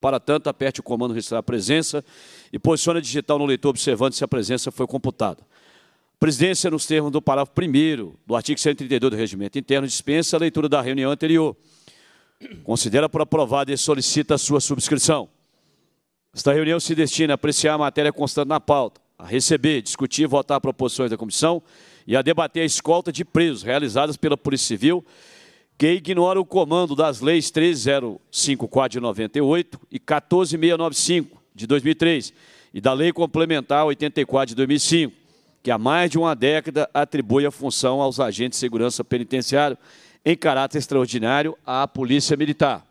Para tanto, aperte o comando registrar a presença e posicione a digital no leitor observando se a presença foi computada. Presidência, nos termos do parágrafo 1 do artigo 132 do Regimento Interno, dispensa a leitura da reunião anterior. Considera por aprovada e solicita a sua subscrição. Esta reunião se destina a apreciar a matéria constante na pauta, a receber, discutir e votar proposições da comissão e a debater a escolta de presos realizadas pela Polícia Civil que ignora o comando das leis 3054 de 98 e 14695 de 2003 e da lei complementar 84 de 2005, que há mais de uma década atribui a função aos agentes de segurança penitenciário em caráter extraordinário à Polícia Militar.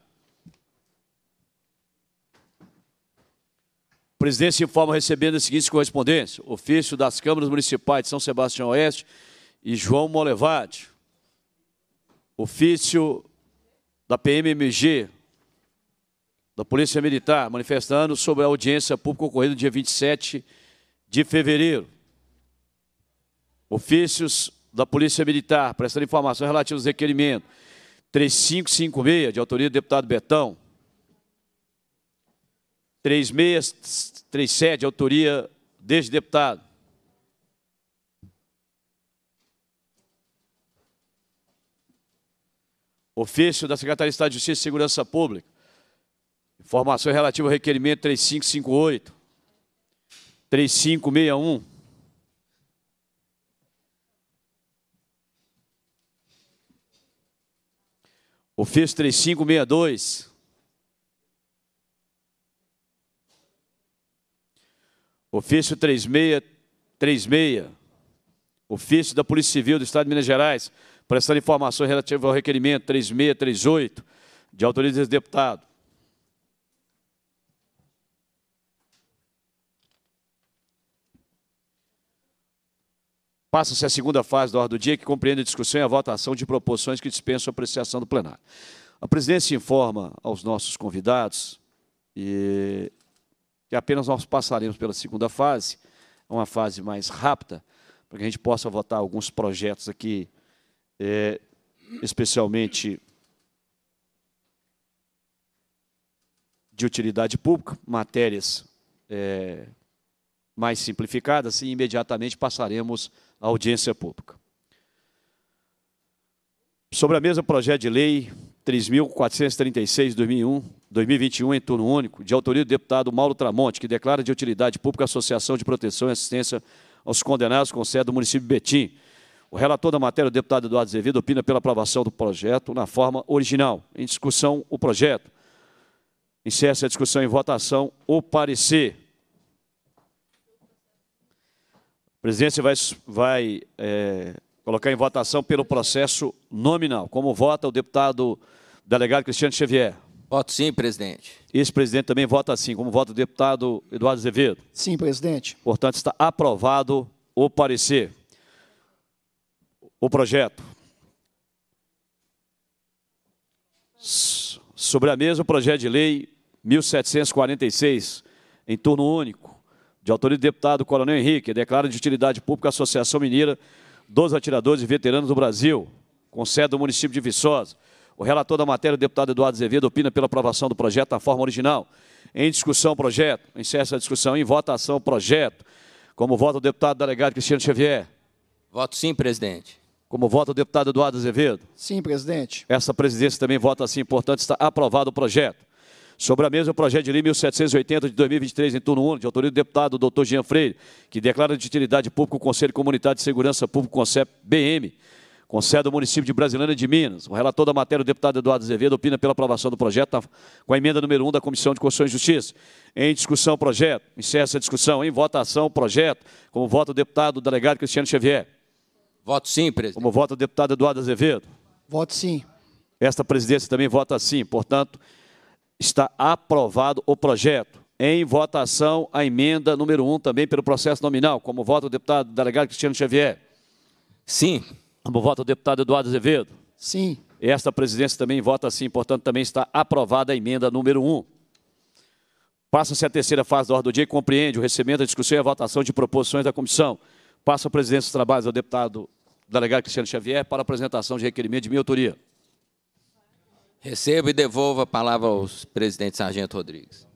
O presidente se informa recebendo as seguintes correspondências: ofício das câmaras municipais de São Sebastião Oeste e João Molevade ofício da PMMG, da Polícia Militar, manifestando sobre a audiência pública ocorrida no dia 27 de fevereiro. Ofícios da Polícia Militar, prestando informação relativa aos requerimentos 3556, de autoria do deputado Betão, 3637, de autoria deste deputado, Ofício da Secretaria de Estado de Justiça e Segurança Pública. Informação relativa ao requerimento 3558, 3561. Ofício 3562. Ofício 3636. Ofício da Polícia Civil do Estado de Minas Gerais prestando informações relativas ao requerimento 3638, de autoria desse deputado. Passa-se a segunda fase da ordem do dia, que compreende a discussão e a votação de proposições que dispensam a apreciação do plenário. A presidência informa aos nossos convidados e, que apenas nós passaremos pela segunda fase, é uma fase mais rápida, para que a gente possa votar alguns projetos aqui é, especialmente de utilidade pública, matérias é, mais simplificadas, e imediatamente passaremos à audiência pública. Sobre a mesa, projeto de lei 3.436-2001, 2021, em turno único, de autoria do deputado Mauro Tramonte, que declara de utilidade pública a Associação de Proteção e Assistência aos Condenados com sede do município de Betim, o relator da matéria, o deputado Eduardo Azevedo, opina pela aprovação do projeto na forma original. Em discussão, o projeto. Encerra-se a discussão em votação, o parecer. A presidência vai, vai é, colocar em votação pelo processo nominal. Como vota o deputado delegado Cristiano Xavier? Voto sim, presidente. Ex-presidente também vota sim. Como vota o deputado Eduardo Azevedo? Sim, presidente. Portanto, está aprovado o parecer o projeto. Sobre a mesa, o projeto de lei 1746, em turno único, de autoria do deputado Coronel Henrique, declara de utilidade pública a Associação Mineira dos Atiradores e Veteranos do Brasil, com sede no município de Viçosa. O relator da matéria, o deputado Eduardo Azevedo, opina pela aprovação do projeto na forma original. Em discussão, o projeto. Encerra a discussão. Em votação, o projeto. Como vota o deputado delegado Cristiano Xavier? Voto sim, presidente. Como vota o deputado Eduardo Azevedo? Sim, presidente. Essa presidência também vota assim, portanto, está aprovado o projeto. Sobre a mesa, o projeto de lei 1780 de 2023, em turno 1, de autoria do deputado Dr. Jean Freire, que declara de utilidade pública o Conselho Comunitário de Segurança Pública, CONCEP BM, com sede município de Brasilândia de Minas. O relator da matéria, o deputado Eduardo Azevedo, opina pela aprovação do projeto com a emenda número 1 da Comissão de Constituição e Justiça. Em discussão, projeto. Encerra essa discussão. Em votação, o projeto. Como vota o deputado o delegado Cristiano Xavier. Voto sim, presidente. Como vota o deputado Eduardo Azevedo? Voto sim. Esta presidência também vota sim. Portanto, está aprovado o projeto. Em votação, a emenda número 1 um, também pelo processo nominal. Como vota o deputado delegado Cristiano Xavier? Sim. Como vota o deputado Eduardo Azevedo? Sim. Esta presidência também vota sim, portanto, também está aprovada a emenda número 1. Um. Passa-se a terceira fase da ordem do dia e compreende o recebimento, a discussão e a votação de proposições da comissão. Passa a presidência dos trabalhos ao deputado delegado Cristiano Xavier para apresentação de requerimento de minha autoria. Recebo e devolvo a palavra ao presidente Sargento Rodrigues.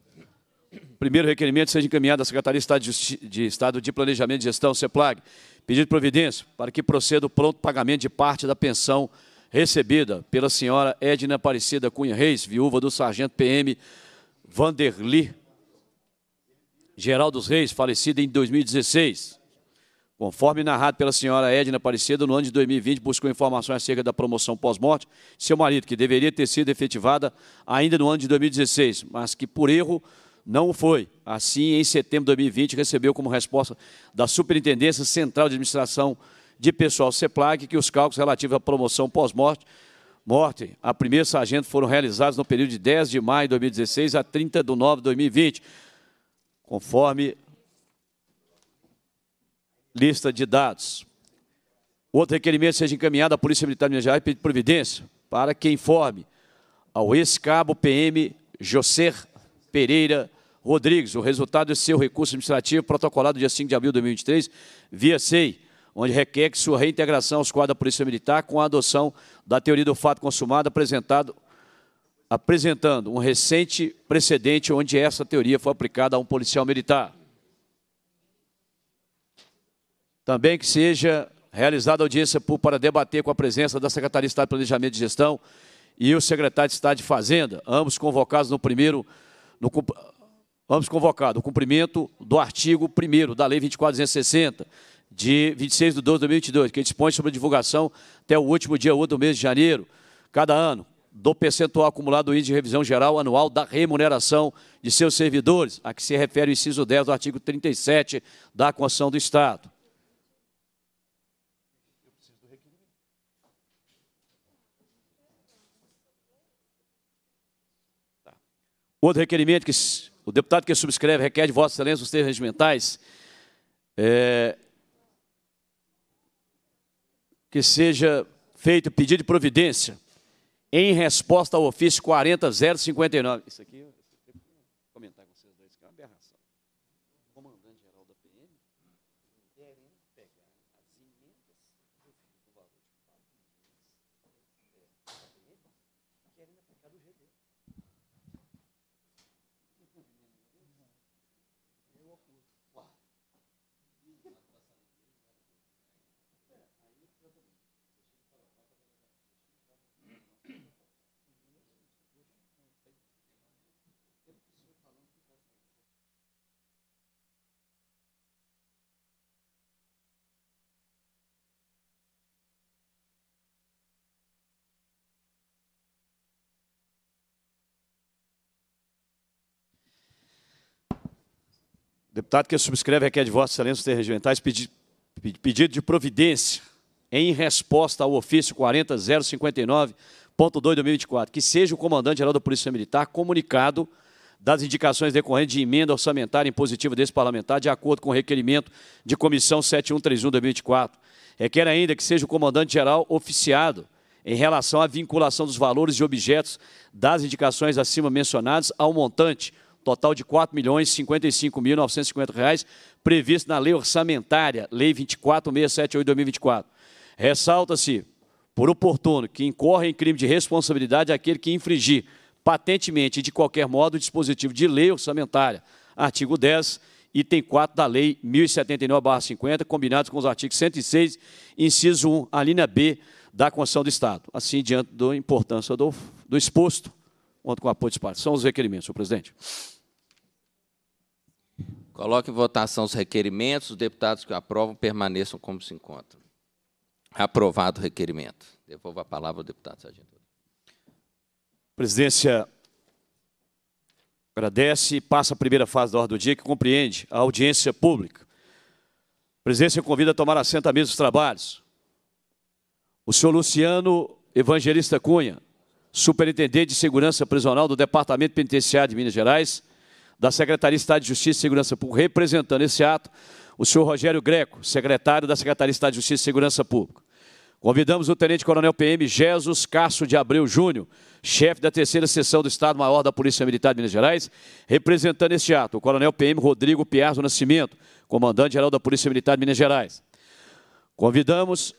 Primeiro requerimento seja encaminhado à Secretaria de Estado de Planejamento e Gestão, CEPLAG, pedido de providência para que proceda o pronto pagamento de parte da pensão recebida pela senhora Edna Aparecida Cunha Reis, viúva do sargento PM Vanderli Geraldo Reis, falecida em 2016. Conforme narrado pela senhora Edna Aparecida, no ano de 2020 buscou informações acerca da promoção pós-morte de seu marido, que deveria ter sido efetivada ainda no ano de 2016, mas que por erro não foi. Assim, em setembro de 2020, recebeu como resposta da Superintendência Central de Administração de Pessoal CEPLAG que os cálculos relativos à promoção pós-morte morte a primeira sargento foram realizados no período de 10 de maio de 2016 a 30 de nove de 2020, conforme lista de dados. Outro requerimento é seja encaminhado à Polícia Militar de Minas Gerais pedir providência para que informe ao ex-cabo PM Joser Pereira Rodrigues o resultado de seu recurso administrativo protocolado dia 5 de abril de 2023 via SEI, onde requer que sua reintegração aos quadros da Polícia Militar com a adoção da teoria do fato consumado apresentado apresentando um recente precedente onde essa teoria foi aplicada a um policial militar. Também que seja realizada audiência para debater com a presença da Secretaria de Estado de Planejamento e Gestão e o secretário de Estado de Fazenda, ambos convocados no primeiro, no, ambos convocados, o cumprimento do artigo 1 da Lei 2460, de 26 de 12 de 2022, que dispõe sobre a divulgação até o último dia 8 do mês de janeiro, cada ano, do percentual acumulado do índice de revisão geral anual da remuneração de seus servidores, a que se refere o inciso 10 do artigo 37 da Constituição do Estado. Outro requerimento que o deputado que subscreve requer de Vossa Excelência os termos regimentais é, que seja feito pedido de providência em resposta ao ofício 40059. Isso aqui. É Deputado que subscreve é de Vossa Excelência os regimentais pedi, pedido de providência em resposta ao ofício 40059.2/2024, que seja o comandante-geral da Polícia Militar comunicado das indicações decorrentes de emenda orçamentária impositiva desse parlamentar, de acordo com o requerimento de comissão 7131/2024. Requer ainda que seja o comandante-geral oficiado em relação à vinculação dos valores e objetos das indicações acima mencionadas ao montante total de R$ reais previsto na Lei Orçamentária, Lei 24678 2024. Ressalta-se, por oportuno, que incorre em crime de responsabilidade aquele que infringir patentemente e de qualquer modo o dispositivo de lei orçamentária, artigo 10, item 4 da Lei 1079-50, combinados com os artigos 106, inciso 1, alínea B da Constituição do Estado. Assim, diante da importância do, do exposto, Conto com apoio de parte. São os requerimentos, senhor presidente. Coloque em votação os requerimentos. Os deputados que aprovam permaneçam como se encontram. Aprovado o requerimento. Devolvo a palavra ao deputado Sargento. Presidência agradece e passa a primeira fase da ordem do dia, que compreende a audiência pública. A presidência convida a tomar assento à mesa dos trabalhos. O senhor Luciano Evangelista Cunha, superintendente de segurança prisional do Departamento Penitenciário de Minas Gerais, da Secretaria de Estado de Justiça e Segurança Pública, representando esse ato, o senhor Rogério Greco, secretário da Secretaria de Estado de Justiça e Segurança Pública. Convidamos o tenente-coronel PM Jesus Cássio de Abreu Júnior, chefe da terceira seção do Estado-Maior da Polícia Militar de Minas Gerais, representando este ato, o coronel PM Rodrigo Piazzo Nascimento, comandante-geral da Polícia Militar de Minas Gerais. Convidamos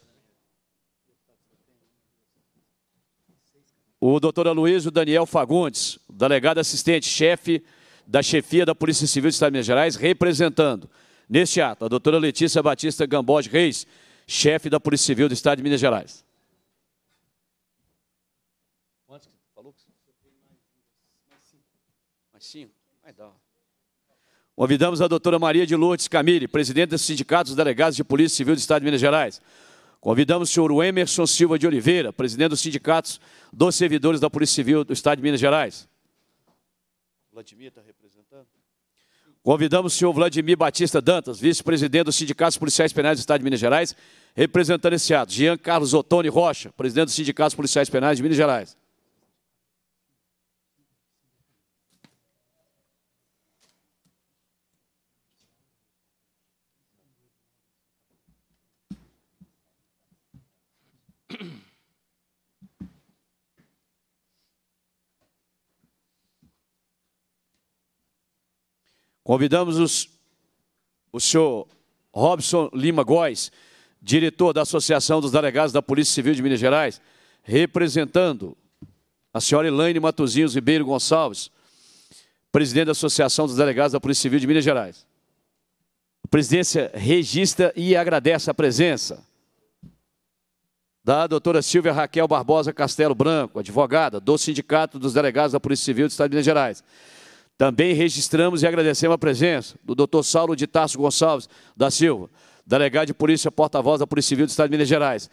o doutor Aloysio Daniel Fagundes, delegado assistente, chefe da chefia da Polícia Civil do Estado de Minas Gerais, representando, neste ato, a doutora Letícia Batista Gambode Reis, chefe da Polícia Civil do Estado de Minas Gerais. Convidamos a doutora Maria de Lourdes Camille, presidente dos Sindicatos Delegados de Polícia Civil do Estado de Minas Gerais, Convidamos o senhor Emerson Silva de Oliveira, presidente dos sindicatos dos servidores da Polícia Civil do Estado de Minas Gerais. Vladimir está representando. Convidamos o senhor Vladimir Batista Dantas, vice-presidente dos sindicatos policiais penais do Estado de Minas Gerais, representando esse ato. Jean Carlos Ottoni Rocha, presidente dos sindicatos policiais penais de Minas Gerais. Convidamos os, o senhor Robson Lima Góes, diretor da Associação dos Delegados da Polícia Civil de Minas Gerais, representando a senhora Elaine Matozinhos Ribeiro Gonçalves, presidente da Associação dos Delegados da Polícia Civil de Minas Gerais. A presidência registra e agradece a presença da doutora Silvia Raquel Barbosa Castelo Branco, advogada do Sindicato dos Delegados da Polícia Civil do Estado de Minas Gerais. Também registramos e agradecemos a presença do Dr. Saulo de Tarso Gonçalves da Silva, delegado de polícia, porta-voz da Polícia Civil do Estado de Minas Gerais.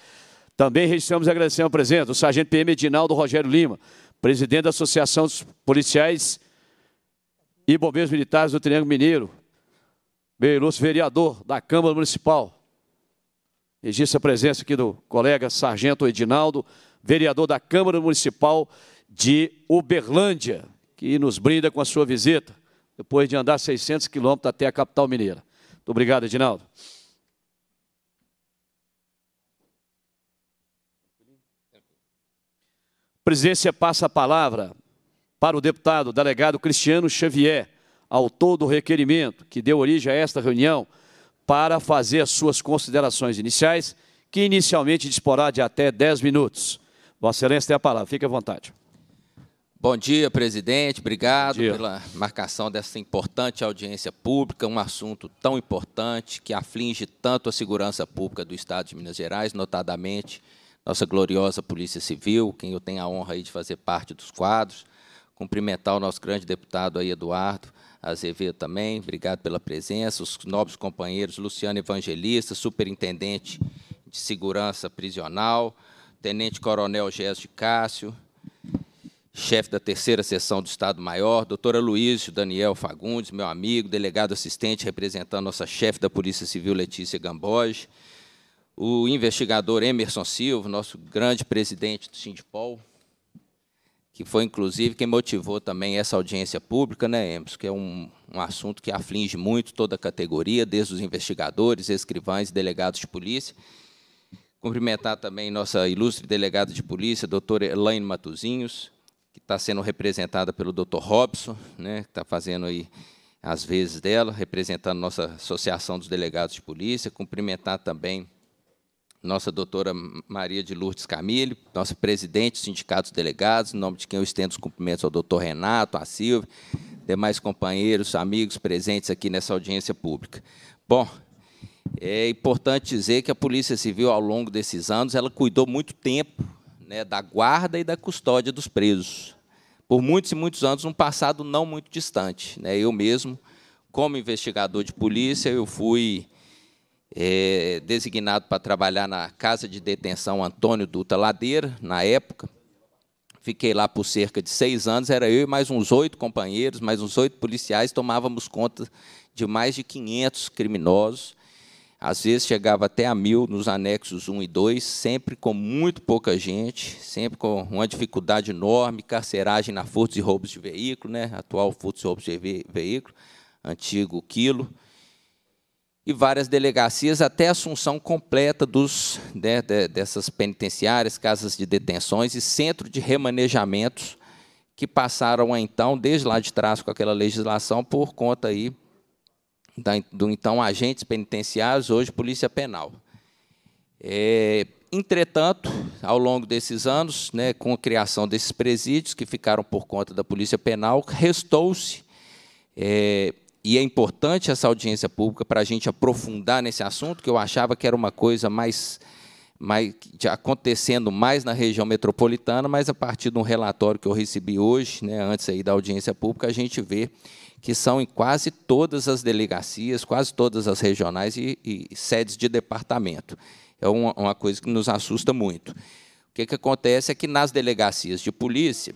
Também registramos e agradecemos a presença do Sargento PM Edinaldo Rogério Lima, presidente da Associação dos Policiais e Bombeiros Militares do Triângulo Mineiro, meu ilustre vereador da Câmara Municipal. Registro a presença aqui do colega Sargento Edinaldo, vereador da Câmara Municipal de Uberlândia que nos brinda com a sua visita, depois de andar 600 quilômetros até a capital mineira. Muito obrigado, Edinaldo. A presidência passa a palavra para o deputado delegado Cristiano Xavier, autor do requerimento que deu origem a esta reunião, para fazer as suas considerações iniciais, que inicialmente disporá de até 10 minutos. Vossa Excelência tem a palavra, fique à vontade. Bom dia, presidente. Obrigado dia. pela marcação dessa importante audiência pública, um assunto tão importante que aflige tanto a segurança pública do Estado de Minas Gerais, notadamente nossa gloriosa Polícia Civil, quem eu tenho a honra de fazer parte dos quadros. Cumprimentar o nosso grande deputado aí, Eduardo Azevedo também. Obrigado pela presença. Os nobres companheiros Luciano Evangelista, superintendente de segurança prisional, tenente coronel Gésio de Cássio, chefe da terceira seção do Estado-Maior, doutora Luísa Daniel Fagundes, meu amigo, delegado assistente representando nossa chefe da Polícia Civil, Letícia Gamboge, o investigador Emerson Silva, nosso grande presidente do Sindipol, que foi, inclusive, quem motivou também essa audiência pública, né, Emerson, que é um, um assunto que aflige muito toda a categoria, desde os investigadores, escrivães e delegados de polícia, Cumprimentar também nossa ilustre delegada de polícia, doutora Elaine Matuzinhos, está sendo representada pelo Dr. Robson, né, que está fazendo aí vezes dela, representando nossa Associação dos Delegados de Polícia, cumprimentar também nossa doutora Maria de Lourdes Camille, nossa presidente do Sindicato dos Delegados, em nome de quem eu estendo os cumprimentos ao doutor Renato, à Silvia, demais companheiros, amigos presentes aqui nessa audiência pública. Bom, é importante dizer que a Polícia Civil, ao longo desses anos, ela cuidou muito tempo né, da guarda e da custódia dos presos por muitos e muitos anos, um passado não muito distante. Né? Eu mesmo, como investigador de polícia, eu fui é, designado para trabalhar na Casa de Detenção Antônio Dutra Ladeira, na época. Fiquei lá por cerca de seis anos, era eu e mais uns oito companheiros, mais uns oito policiais, tomávamos conta de mais de 500 criminosos. Às vezes chegava até a mil nos anexos 1 e 2, sempre com muito pouca gente, sempre com uma dificuldade enorme, carceragem na furtos e roubos de veículo, né? atual furtos e roubos de ve veículo, antigo quilo, e várias delegacias até a assunção completa dos, né, dessas penitenciárias, casas de detenções e centro de remanejamentos que passaram, então, desde lá de trás com aquela legislação, por conta aí da, do então agentes penitenciários, hoje Polícia Penal. É, entretanto, ao longo desses anos, né, com a criação desses presídios que ficaram por conta da Polícia Penal, restou-se, é, e é importante essa audiência pública para a gente aprofundar nesse assunto, que eu achava que era uma coisa mais, mais acontecendo mais na região metropolitana, mas a partir de um relatório que eu recebi hoje, né, antes aí da audiência pública, a gente vê que são em quase todas as delegacias, quase todas as regionais e, e sedes de departamento. É uma, uma, coisa que nos assusta muito. O que, que acontece é que nas delegacias de polícia,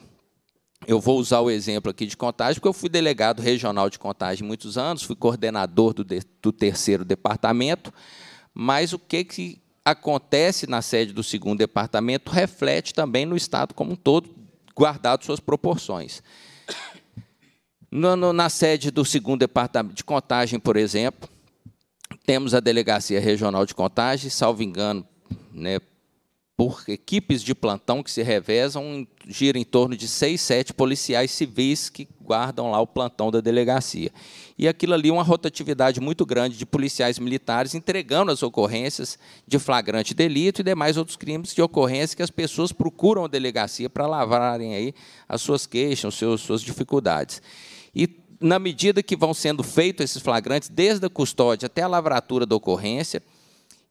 eu vou usar o exemplo aqui de contagem, porque eu fui delegado regional de contagem muitos anos, fui coordenador do, de, do terceiro departamento, mas o que, que acontece na sede do segundo departamento reflete também no Estado como um todo, guardado suas proporções. No, no, na sede do segundo departamento de contagem, por exemplo, temos a delegacia regional de contagem, salvo engano, né, por equipes de plantão que se revezam, gira em torno de seis, sete policiais civis que guardam lá o plantão da delegacia. E aquilo ali é uma rotatividade muito grande de policiais militares entregando as ocorrências de flagrante delito e demais outros crimes de ocorrência que as pessoas procuram a delegacia para lavrarem aí as suas queixas, as suas dificuldades. E na medida que vão sendo feitos esses flagrantes, desde a custódia até a lavratura da ocorrência,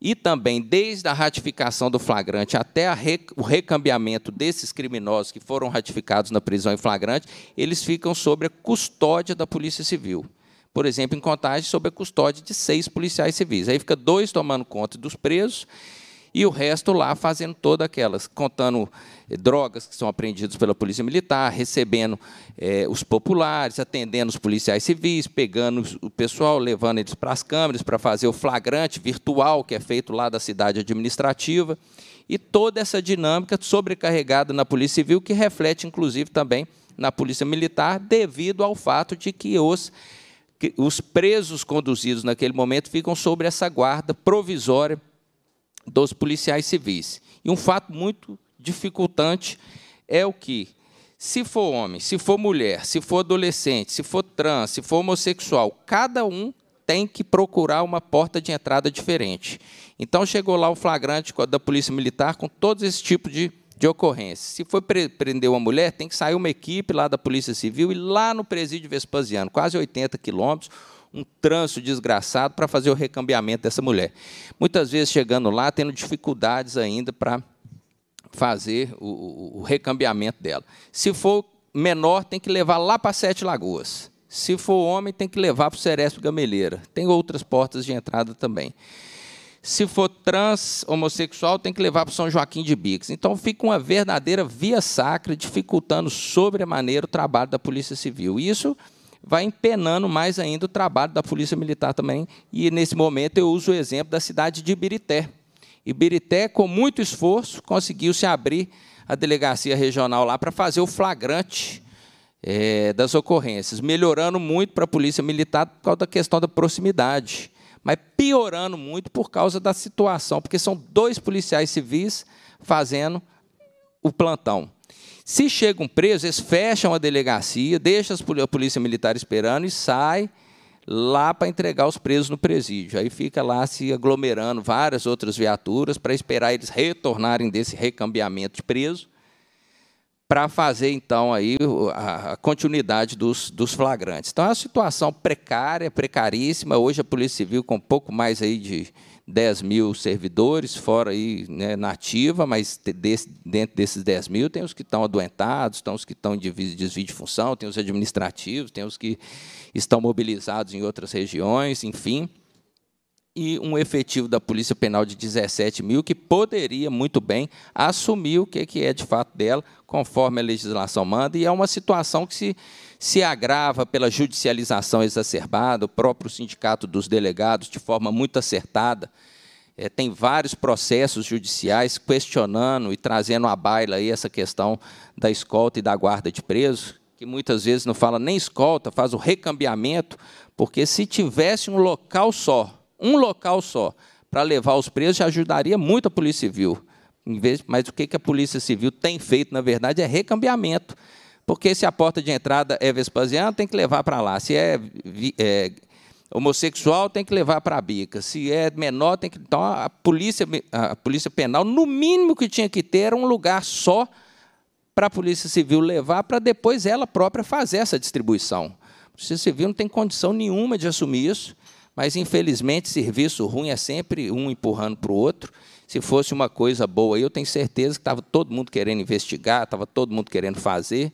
e também desde a ratificação do flagrante até rec o recambiamento desses criminosos que foram ratificados na prisão em flagrante, eles ficam sob a custódia da Polícia Civil. Por exemplo, em contagem, sob a custódia de seis policiais civis. Aí fica dois tomando conta dos presos e o resto lá fazendo todas aquelas, contando eh, drogas que são apreendidos pela polícia militar, recebendo é, os populares, atendendo os policiais civis, pegando o pessoal, levando eles para as câmeras para fazer o flagrante virtual que é feito lá da cidade administrativa. E toda essa dinâmica sobrecarregada na Polícia Civil, que reflete, inclusive, também na Polícia Militar, devido ao fato de que os os presos conduzidos naquele momento ficam sobre essa guarda provisória dos policiais civis. E um fato muito dificultante é o que? Se for homem, se for mulher, se for adolescente, se for trans, se for homossexual, cada um tem que procurar uma porta de entrada diferente. Então chegou lá o flagrante da Polícia Militar com todos esse tipo de, de ocorrências. Se for prender uma mulher, tem que sair uma equipe lá da Polícia Civil e lá no presídio Vespasiano, quase 80 quilômetros, um trânsito desgraçado para fazer o recambiamento dessa mulher. Muitas vezes chegando lá, tendo dificuldades ainda para fazer o, o, recambiamento dela. Se for menor, tem que levar lá para Sete Lagoas. Se for homem, tem que levar para o Seresto Gameleira. Tem outras portas de entrada também. Se for trans homossexual, tem que levar para São Joaquim de Bicas. Então fica uma verdadeira via sacra, dificultando sobremaneira o trabalho da Polícia Civil. Isso vai empenando mais ainda o trabalho da Polícia Militar também. E nesse momento eu uso o exemplo da cidade de Ibirité. Ibirité, com muito esforço, conseguiu-se abrir a delegacia regional lá para fazer o flagrante é, das ocorrências, melhorando muito para a Polícia Militar por causa da questão da proximidade, mas piorando muito por causa da situação, porque são dois policiais civis fazendo o plantão. Se chegam presos, eles fecham a delegacia, deixam a Polícia Militar esperando e sai lá para entregar os presos no presídio. Aí fica lá se aglomerando várias outras viaturas para esperar eles retornarem desse recambiamento de preso, para fazer então aí a continuidade dos, dos flagrantes. Então é uma situação precária, precaríssima. Hoje a Polícia Civil com um pouco mais aí de 10 mil servidores, fora aí né, nativa, mas desse, dentro desses 10 mil tem os que estão adoentados, tem os que estão em desvio de função, tem os administrativos, tem os que estão mobilizados em outras regiões, enfim. E um efetivo da Polícia Penal de 17 mil, que poderia muito bem assumir o que é de fato dela, conforme a legislação manda, e é uma situação que se se agrava pela judicialização exacerbada, o próprio Sindicato dos Delegados, de forma muito acertada, é, tem vários processos judiciais questionando e trazendo à baila aí essa questão da escolta e da guarda de presos, que muitas vezes não fala nem escolta, faz o recambiamento, porque se tivesse um local só, um local só, para levar os presos, já ajudaria muito a Polícia Civil. Em vez, mas o que a Polícia Civil tem feito, na verdade, é recambiamento. Porque se a porta de entrada é Vespasiano, tem que levar para lá. Se é, é, homossexual, tem que levar para a bica. Se é menor, tem que. Então, a polícia, a polícia penal, no mínimo que tinha que ter, era um lugar só para a Polícia Civil levar, para depois ela própria fazer essa distribuição. A Polícia Civil não tem condição nenhuma de assumir isso, mas, infelizmente, serviço ruim é sempre um empurrando para o outro. Se fosse uma coisa boa, eu tenho certeza que estava todo mundo querendo investigar, estava todo mundo querendo fazer.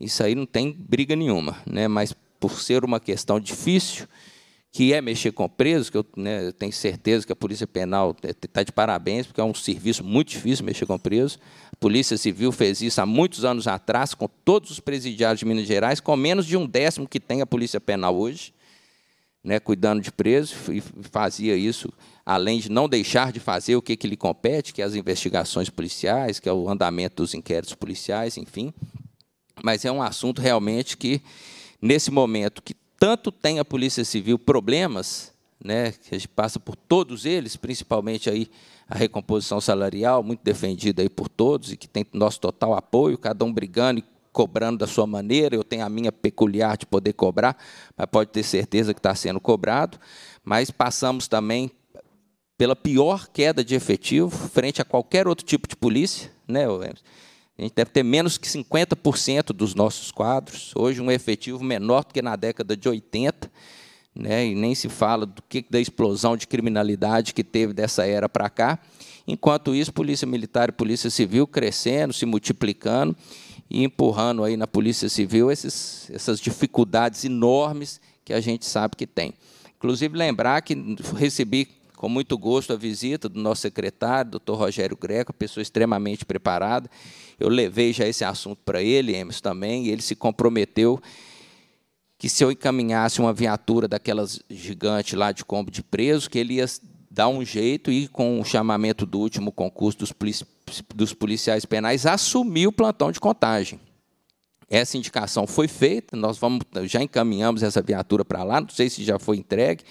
Isso aí não tem briga nenhuma, né? Mas por ser uma questão difícil, que é mexer com presos, que eu, né, eu tenho certeza que a Polícia Penal está é, de parabéns, porque é um serviço muito difícil mexer com presos. A Polícia Civil fez isso há muitos anos atrás, com todos os presidiários de Minas Gerais, com menos de um décimo que tem a Polícia Penal hoje, né, cuidando de presos, e fazia isso, além de não deixar de fazer o que, que lhe compete, que é as investigações policiais, que é o andamento dos inquéritos policiais, enfim. Mas é um assunto realmente que, nesse momento que tanto tem a Polícia Civil problemas, né, que a gente passa por todos eles, principalmente aí a recomposição salarial, muito defendida aí por todos e que tem nosso total apoio, cada um brigando e cobrando da sua maneira, eu tenho a minha peculiar de poder cobrar, mas pode ter certeza que está sendo cobrado. Mas passamos também pela pior queda de efetivo frente a qualquer outro tipo de polícia, né, a gente deve ter menos que 50% dos nossos quadros, hoje um efetivo menor do que na década de 80, né, e nem se fala do que da explosão de criminalidade que teve dessa era para cá. Enquanto isso, polícia militar e polícia civil crescendo, se multiplicando e empurrando aí na polícia civil esses, essas dificuldades enormes que a gente sabe que tem. Inclusive lembrar que recebi com muito gosto a visita do nosso secretário, doutor Rogério Greco, pessoa extremamente preparada. Eu levei já esse assunto para ele, Emerson, também, e ele se comprometeu que se eu encaminhasse uma viatura daquelas gigante lá de combo de preso, que ele ia dar um jeito e, com o chamamento do último concurso dos, polici dos policiais penais, assumir o plantão de contagem. Essa indicação foi feita, nós vamos, já encaminhamos essa viatura para lá, não sei se já foi entregue,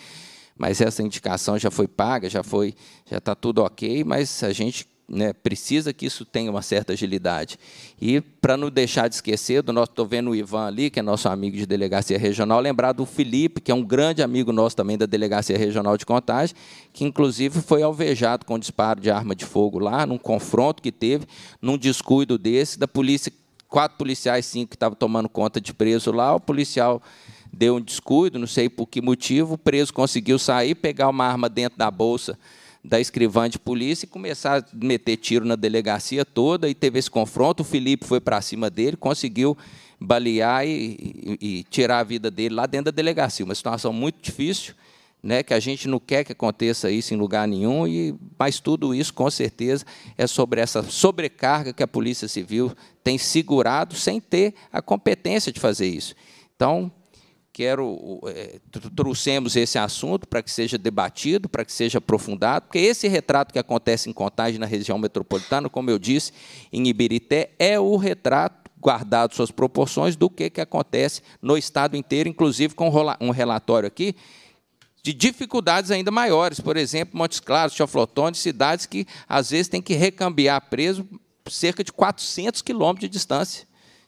mas essa indicação já foi paga, já foi, já está tudo ok, mas a gente né, precisa que isso tenha uma certa agilidade. E para não deixar de esquecer, do nosso, estou vendo o Ivan ali, que é nosso amigo de delegacia regional, lembrar do Felipe, que é um grande amigo nosso também da delegacia regional de Contagem, que inclusive foi alvejado com disparo de arma de fogo lá, num confronto que teve, num descuido desse da polícia, quatro policiais, cinco que estavam tomando conta de preso lá, o policial deu um descuido, não sei por que motivo, o preso conseguiu sair, pegar uma arma dentro da bolsa da escrivã de polícia e começar a meter tiro na delegacia toda e teve esse confronto. O Felipe foi para cima dele, conseguiu balear e, e, e, tirar a vida dele lá dentro da delegacia. Uma situação muito difícil, né, que a gente não quer que aconteça isso em lugar nenhum, e, mas tudo isso, com certeza, é sobre essa sobrecarga que a Polícia Civil tem segurado sem ter a competência de fazer isso. Então, quero é, trouxemos esse assunto para que seja debatido, para que seja aprofundado, porque esse retrato que acontece em Contagem na região metropolitana, como eu disse, em Ibirité, é o retrato guardado suas proporções do que, que acontece no estado inteiro, inclusive com um relatório aqui de dificuldades ainda maiores, por exemplo, Montes Claros, Teoflotone, cidades que às vezes têm que recambiar preso cerca de 400 quilômetros de distância.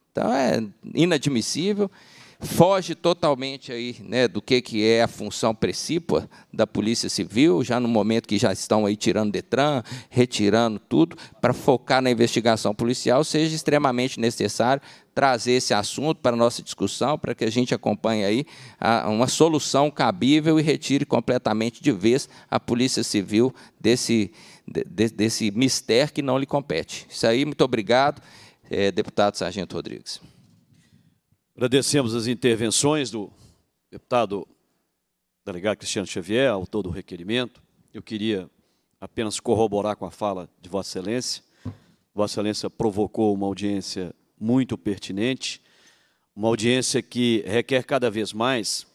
Então é inadmissível foge totalmente aí, né, do que, que é a função precípua da Polícia Civil, já no momento que já estão aí tirando Detran, retirando tudo, para focar na investigação policial, seja extremamente necessário trazer esse assunto para a nossa discussão, para que a gente acompanhe aí a, uma solução cabível e retire completamente de vez a Polícia Civil desse, de, desse mistério que não lhe compete. Isso aí, muito obrigado, é, deputado Sargento Rodrigues. Agradecemos as intervenções do deputado delegado Cristiano Xavier, autor do requerimento. Eu queria apenas corroborar com a fala de Vossa Excelência. Vossa Excelência provocou uma audiência muito pertinente, uma audiência que requer cada vez mais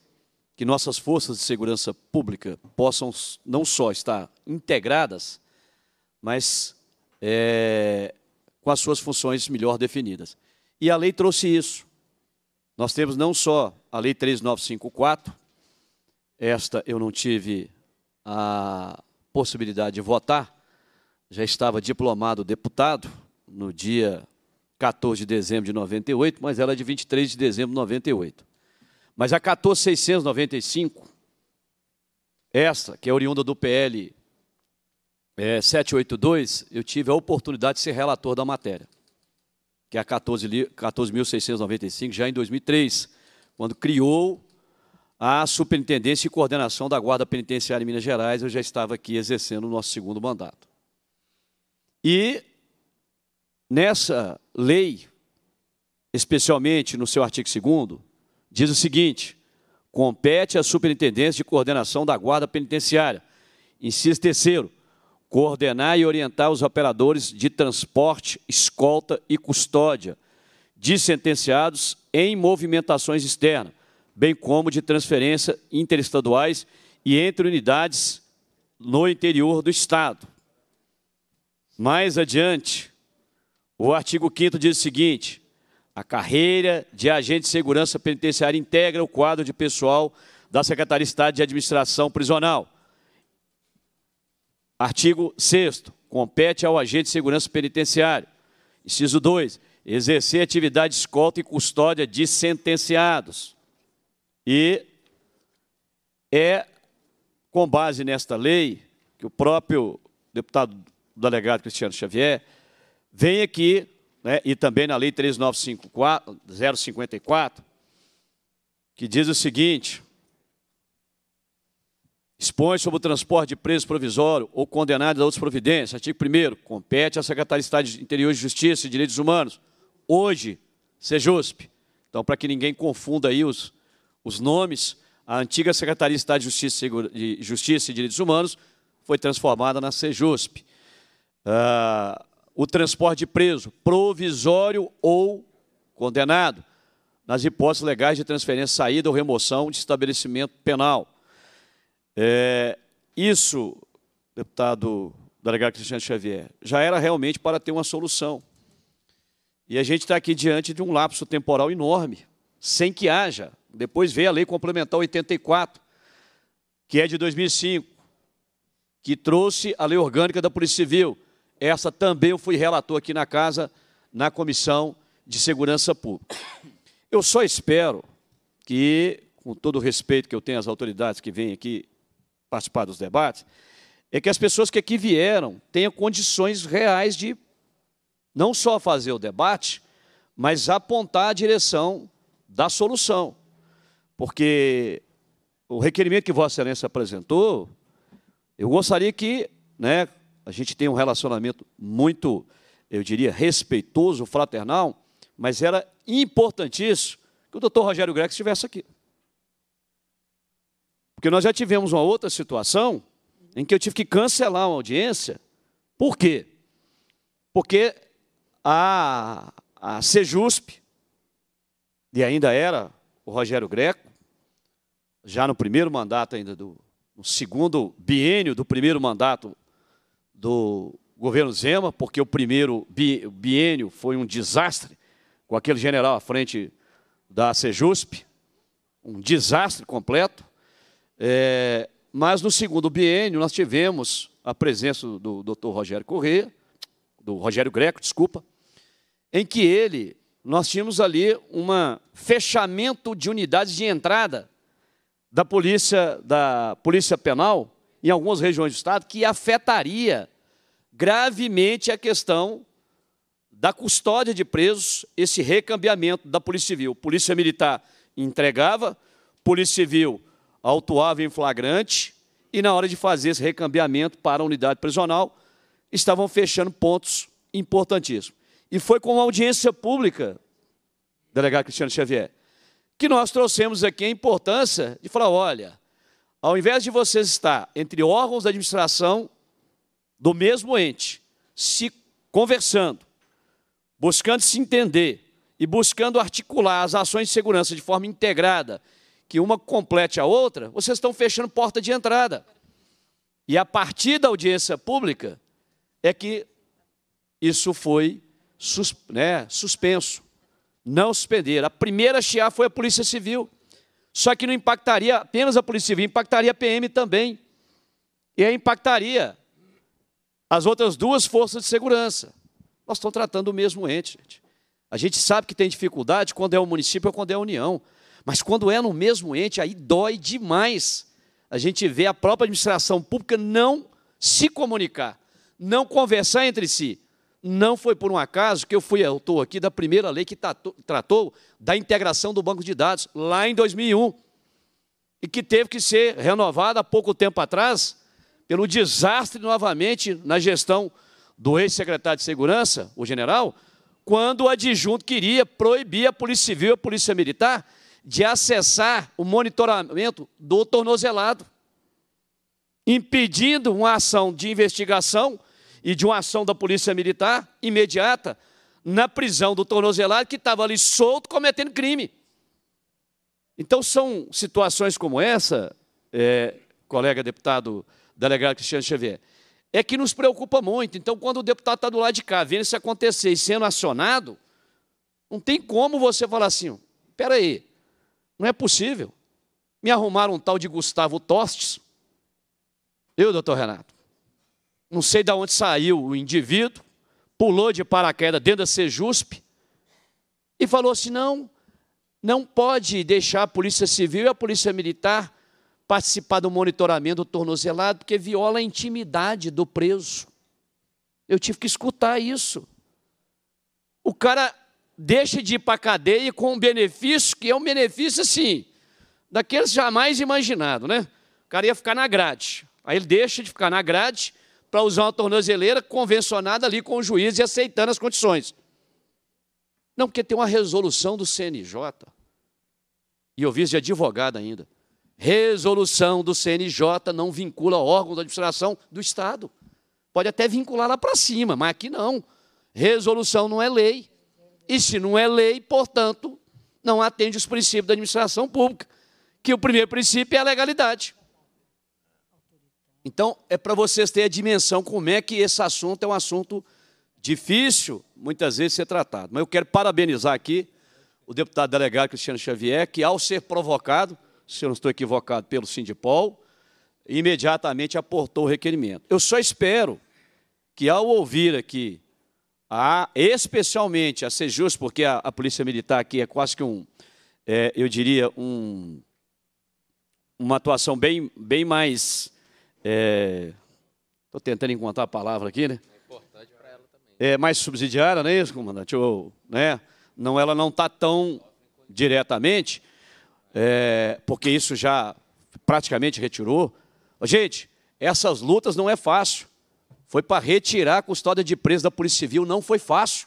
que nossas forças de segurança pública possam não só estar integradas, mas é, com as suas funções melhor definidas. E a lei trouxe isso. Nós temos não só a Lei 3954, esta eu não tive a possibilidade de votar, já estava diplomado deputado no dia 14 de dezembro de 98, mas ela é de 23 de dezembro de 98. Mas a 14695, esta, que é oriunda do PL é, 782, eu tive a oportunidade de ser relator da matéria que é a 14.695, já em 2003, quando criou a Superintendência e Coordenação da Guarda Penitenciária em Minas Gerais, eu já estava aqui exercendo o nosso segundo mandato. E nessa lei, especialmente no seu artigo 2 diz o seguinte: compete à Superintendência de Coordenação da Guarda Penitenciária, inciso terceiro, coordenar e orientar os operadores de transporte, escolta e custódia de sentenciados em movimentações externas, bem como de transferência interestaduais e entre unidades no interior do Estado. Mais adiante, o artigo 5 diz o seguinte: a carreira de agente de segurança penitenciária integra o quadro de pessoal da Secretaria de Estado de Administração Prisional Artigo 6 compete ao agente de segurança penitenciária. Inciso 2, exercer atividade de escolta e custódia de sentenciados. E é com base nesta lei que o próprio deputado delegado Cristiano Xavier vem aqui, né, e também na lei 3954, 054, que diz o seguinte, Expõe sobre o transporte de presos provisório ou condenados a outras providências. Artigo 1 compete à Secretaria de Estado de Interior de Justiça e Direitos Humanos. Hoje, Sejusp. Então, para que ninguém confunda aí os, os nomes, a antiga Secretaria de Estado de Justiça, de Justiça e Direitos Humanos foi transformada na Sejusp. Ah, o transporte de preso, provisório ou condenado, nas hipóteses legais de transferência, saída ou remoção de estabelecimento penal é, isso, deputado delegado Cristiano Xavier, já era realmente para ter uma solução. E a gente está aqui diante de um lapso temporal enorme, sem que haja. Depois veio a Lei Complementar 84, que é de 2005, que trouxe a Lei Orgânica da Polícia Civil. Essa também eu fui relator aqui na casa, na Comissão de Segurança Pública. Eu só espero que, com todo o respeito que eu tenho às autoridades que vêm aqui participar dos debates, é que as pessoas que aqui vieram tenham condições reais de não só fazer o debate, mas apontar a direção da solução. Porque o requerimento que Vossa Excelência apresentou, eu gostaria que né, a gente tenha um relacionamento muito, eu diria, respeitoso, fraternal, mas era importantíssimo que o doutor Rogério Greco estivesse aqui. Porque nós já tivemos uma outra situação em que eu tive que cancelar uma audiência. Por quê? Porque a, a Sejusp, e ainda era o Rogério Greco, já no primeiro mandato ainda do no segundo biênio do primeiro mandato do governo Zema, porque o primeiro biênio foi um desastre com aquele general à frente da Sejusp, um desastre completo. É, mas no segundo biênio nós tivemos a presença do Dr. Rogério Corrêa, do Rogério Greco, desculpa, em que ele, nós tínhamos ali um fechamento de unidades de entrada da polícia, da polícia penal em algumas regiões do estado que afetaria gravemente a questão da custódia de presos, esse recambiamento da Polícia Civil. Polícia Militar entregava, Polícia Civil autuava em flagrante e na hora de fazer esse recambiamento para a unidade prisional, estavam fechando pontos importantíssimos. E foi com uma audiência pública, delegado Cristiano Xavier, que nós trouxemos aqui a importância de falar, olha, ao invés de vocês estar entre órgãos da administração do mesmo ente, se conversando, buscando se entender e buscando articular as ações de segurança de forma integrada que uma complete a outra, vocês estão fechando porta de entrada. E a partir da audiência pública é que isso foi sus, né, suspenso. Não suspender. A primeira a chiar foi a Polícia Civil. Só que não impactaria apenas a Polícia Civil, impactaria a PM também. E aí impactaria as outras duas forças de segurança. Nós estamos tratando o mesmo ente, gente. A gente sabe que tem dificuldade quando é o município ou quando é a União. Mas quando é no mesmo ente, aí dói demais. A gente vê a própria administração pública não se comunicar, não conversar entre si. Não foi por um acaso que eu fui autor aqui da primeira lei que tratou da integração do banco de dados, lá em 2001, e que teve que ser renovada há pouco tempo atrás, pelo desastre novamente na gestão do ex-secretário de Segurança, o general, quando o adjunto queria proibir a Polícia Civil e a Polícia Militar de acessar o monitoramento do tornozelado, impedindo uma ação de investigação e de uma ação da Polícia Militar imediata na prisão do tornozelado que estava ali solto cometendo crime. Então, são situações como essa, é, colega deputado delegado Cristiano Xavier, é que nos preocupa muito. Então, quando o deputado está do lado de cá, vendo isso acontecer e sendo acionado, não tem como você falar assim: espera aí, não é possível. Me arrumaram um tal de Gustavo Tostes. Eu, doutor Renato. Não sei de onde saiu o indivíduo, pulou de paraquedas dentro da Sejusp e falou assim: não, não pode deixar a Polícia Civil e a Polícia Militar participar do monitoramento do tornozelado, porque viola a intimidade do preso. Eu tive que escutar isso. O cara deixa de ir para a cadeia com um benefício que é um benefício assim, daqueles jamais imaginado, né? O cara ia ficar na grade. Aí ele deixa de ficar na grade para usar uma tornozeleira convencionada ali com o juiz e aceitando as condições. Não, porque tem uma resolução do CNJ. E eu vi de advogado ainda. Resolução do CNJ não vincula órgãos da administração do Estado. Pode até vincular lá para cima, mas aqui não. Resolução não é lei. E se não é lei, portanto, não atende os princípios da administração pública, que o primeiro princípio é a legalidade. Então, é para vocês terem a dimensão como é que esse assunto é um assunto difícil, muitas vezes, ser tratado. Mas eu quero parabenizar aqui o deputado delegado Cristiano Xavier, que, ao ser provocado, se eu não estou equivocado, pelo Sindipol, imediatamente aportou o requerimento. Eu só espero que, ao ouvir aqui a, especialmente a ser justo, porque a, a, polícia militar aqui é quase que um, é, eu diria, um, uma atuação bem, bem mais. Estou é, tentando encontrar a palavra aqui, né? É importante para ela também. É mais subsidiária, não é isso, comandante? Ou, né? não, ela não está tão diretamente, é, porque isso já praticamente retirou. Gente, essas lutas não é fácil foi para retirar a custódia de preso da Polícia Civil. Não foi fácil.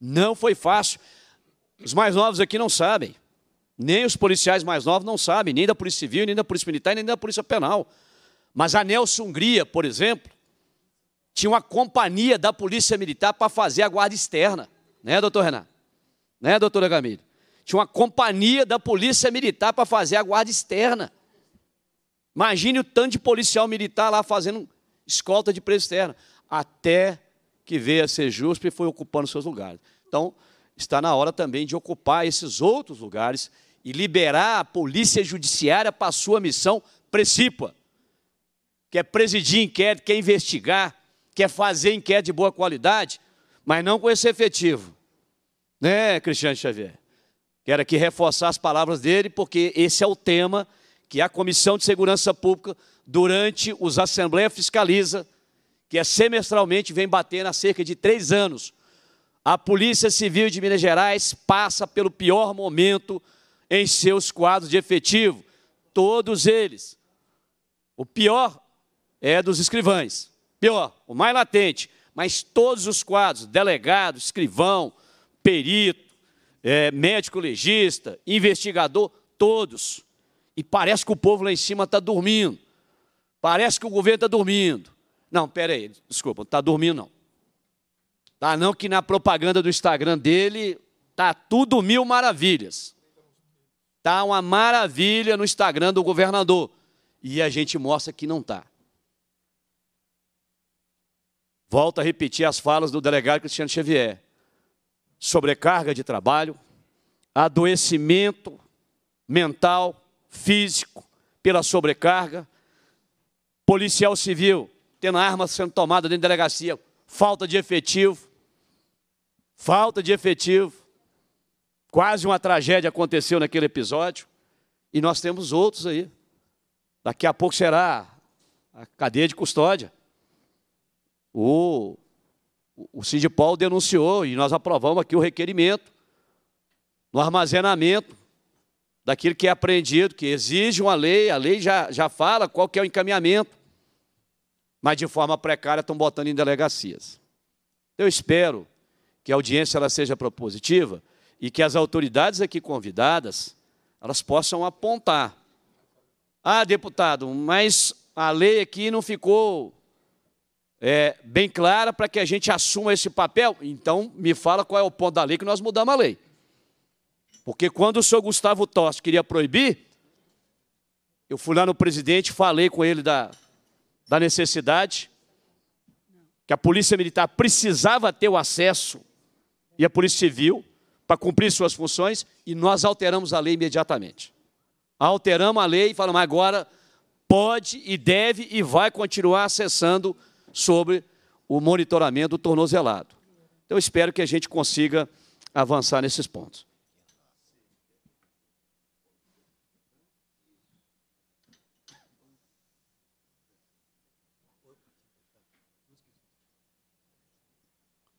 Não foi fácil. Os mais novos aqui não sabem. Nem os policiais mais novos não sabem, nem da Polícia Civil, nem da Polícia Militar, nem da Polícia Penal. Mas a Nelson Hungria, por exemplo, tinha uma companhia da Polícia Militar para fazer a guarda externa. Né, doutor Renato? Né, doutora Camilo? Tinha uma companhia da Polícia Militar para fazer a guarda externa. Imagine o tanto de policial militar lá fazendo escolta de presbitério, até que veio a ser justo e foi ocupando seus lugares. Então, está na hora também de ocupar esses outros lugares e liberar a polícia judiciária para a sua missão precípua, que é presidir inquérito, que é investigar, que é fazer inquérito de boa qualidade, mas não com esse efetivo. Né, Cristiano Xavier? Quero aqui reforçar as palavras dele, porque esse é o tema que a Comissão de Segurança Pública durante os Assembleia Fiscaliza, que é semestralmente, vem batendo há cerca de três anos. A Polícia Civil de Minas Gerais passa pelo pior momento em seus quadros de efetivo, todos eles. O pior é dos escrivães, pior, o mais latente, mas todos os quadros, delegado, escrivão, perito, é, médico legista, investigador, todos. E parece que o povo lá em cima está dormindo. Parece que o governo está dormindo. Não, pera aí, desculpa, não está dormindo não. Tá não que na propaganda do Instagram dele tá tudo mil maravilhas. Tá uma maravilha no Instagram do governador e a gente mostra que não tá. Volto a repetir as falas do delegado Cristiano Xavier. Sobrecarga de trabalho, adoecimento mental, físico, pela sobrecarga, policial civil tendo arma sendo tomada dentro da delegacia, falta de efetivo, falta de efetivo. Quase uma tragédia aconteceu naquele episódio e nós temos outros aí. Daqui a pouco será a cadeia de custódia. O, o Paul denunciou e nós aprovamos aqui o requerimento no armazenamento daquilo que é apreendido, que exige uma lei, a lei já, já fala qual que é o encaminhamento mas de forma precária estão botando em delegacias. Então, eu espero que a audiência ela seja propositiva e que as autoridades aqui convidadas elas possam apontar. Ah, deputado, mas a lei aqui não ficou é, bem clara para que a gente assuma esse papel. Então, me fala qual é o ponto da lei que nós mudamos a lei. Porque quando o senhor Gustavo Tosse queria proibir, eu fui lá no presidente, falei com ele da, da necessidade, que a Polícia Militar precisava ter o acesso e a Polícia Civil para cumprir suas funções, e nós alteramos a lei imediatamente. Alteramos a lei e falamos, agora pode e deve e vai continuar acessando sobre o monitoramento do tornozelado. Então, espero que a gente consiga avançar nesses pontos.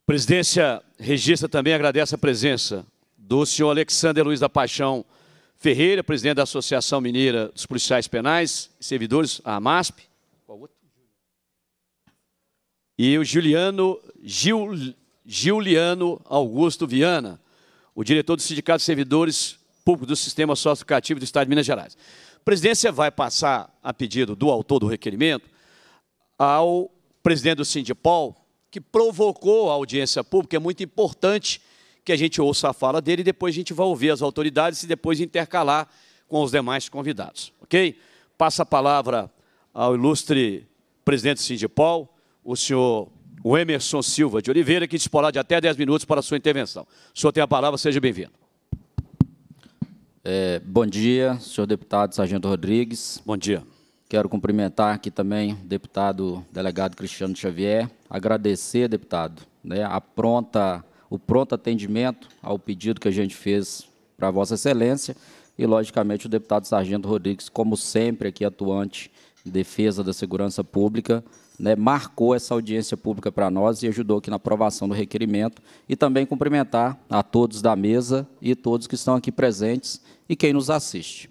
Presidência registra também agradece a presença do senhor Alexander Luiz da Paixão Ferreira, presidente da Associação Mineira dos Policiais Penais e Servidores, a AMASP. E o Juliano, Gil, Augusto Viana, o diretor do Sindicato de Servidores Públicos do Sistema Socioeducativo do Estado de Minas Gerais. A presidência vai passar, a pedido do autor do requerimento, ao presidente do Sindipol, que provocou a audiência pública, é muito importante que a gente ouça a fala dele e depois a gente vai ouvir as autoridades e depois intercalar com os demais convidados, ok? Passa a palavra ao ilustre presidente Sindipol, o senhor Emerson Silva de Oliveira, que disporá de até 10 minutos para a sua intervenção. O senhor tem a palavra, seja bem-vindo. É, bom dia, senhor deputado Sargento Rodrigues. Bom dia. Quero cumprimentar aqui também o deputado delegado Cristiano Xavier, agradecer, deputado, né, a pronta, o pronto atendimento ao pedido que a gente fez para Vossa Excelência e, logicamente, o deputado Sargento Rodrigues, como sempre aqui atuante em defesa da segurança pública, né, marcou essa audiência pública para nós e ajudou aqui na aprovação do requerimento. E também cumprimentar a todos da mesa e todos que estão aqui presentes e quem nos assiste.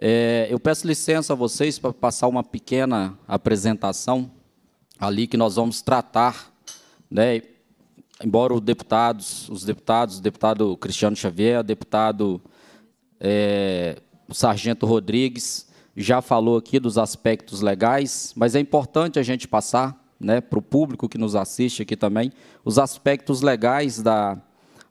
É, eu peço licença a vocês para passar uma pequena apresentação ali que nós vamos tratar, né? Embora os deputados, os deputados, o deputado Cristiano Xavier, o deputado é, Sargento Rodrigues já falou aqui dos aspectos legais, mas é importante a gente passar, né, para o público que nos assiste aqui também, os aspectos legais da,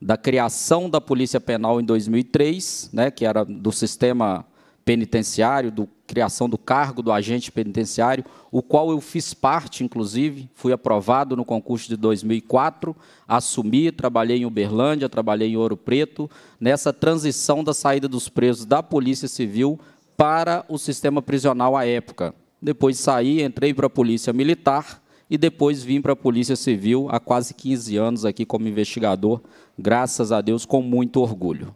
da criação da Polícia Penal em 2003, né, que era do sistema penitenciário, do criação do cargo do agente penitenciário, o qual eu fiz parte, inclusive, fui aprovado no concurso de 2004, assumi, trabalhei em Uberlândia, trabalhei em Ouro Preto, nessa transição da saída dos presos da Polícia Civil para o sistema prisional à época. Depois saí, entrei para a Polícia Militar e depois vim para a Polícia Civil há quase 15 anos aqui como investigador, graças a Deus, com muito orgulho.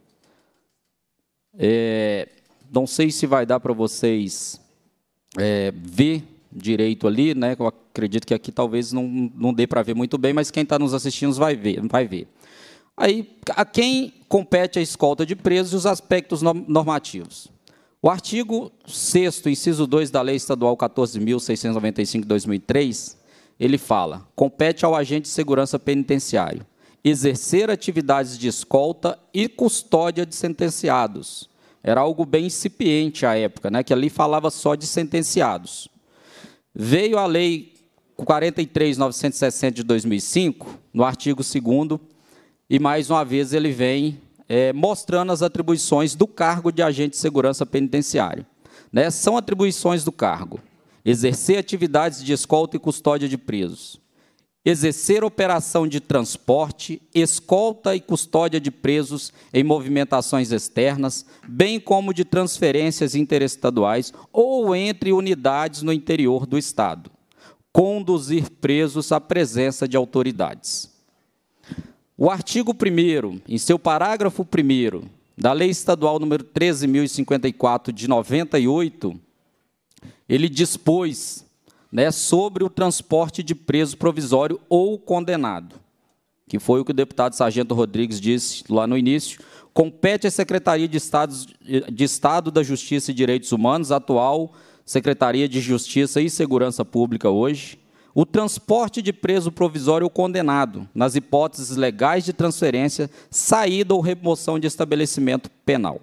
É, não sei se vai dar para vocês é, ver direito ali, né? Eu acredito que aqui talvez não, não dê para ver muito bem, mas quem está nos assistindo vai ver, vai ver. Aí, a quem compete a escolta de presos e os aspectos normativos. O artigo 6 inciso 2 da Lei Estadual 14.695 2003, ele fala: compete ao agente de segurança penitenciário exercer atividades de escolta e custódia de sentenciados, era algo bem incipiente à época, né, que ali falava só de sentenciados. Veio a lei 43960 de 2005, no artigo 2 e mais uma vez ele vem é, mostrando as atribuições do cargo de agente de segurança penitenciário. Né? São atribuições do cargo: exercer atividades de escolta e custódia de presos, exercer operação de transporte, escolta e custódia de presos em movimentações externas, bem como de transferências interestaduais ou entre unidades no interior do Estado, conduzir presos à presença de autoridades. O artigo 1, em seu parágrafo 1, da Lei Estadual número 13.054, de 98, ele dispôs né, sobre o transporte de preso provisório ou condenado, que foi o que o deputado Sargento Rodrigues disse lá no início, compete à Secretaria de, de Estado da Justiça e Direitos Humanos, atual Secretaria de Justiça e Segurança Pública hoje, o transporte de preso provisório ou condenado, nas hipóteses legais de transferência, saída ou remoção de estabelecimento penal.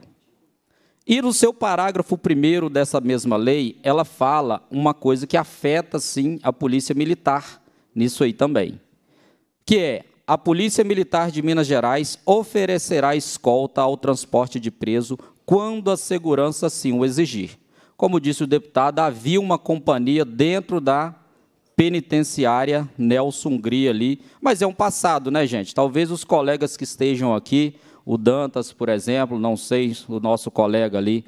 E no seu parágrafo primeiro dessa mesma lei, ela fala uma coisa que afeta sim a Polícia Militar nisso aí também, que é a Polícia Militar de Minas Gerais oferecerá escolta ao transporte de preso quando a segurança assim o exigir. Como disse o deputado, havia uma companhia dentro da penitenciária Nelson Gria ali, mas é um passado, né, gente? Talvez os colegas que estejam aqui o Dantas, por exemplo, não sei, o nosso colega ali,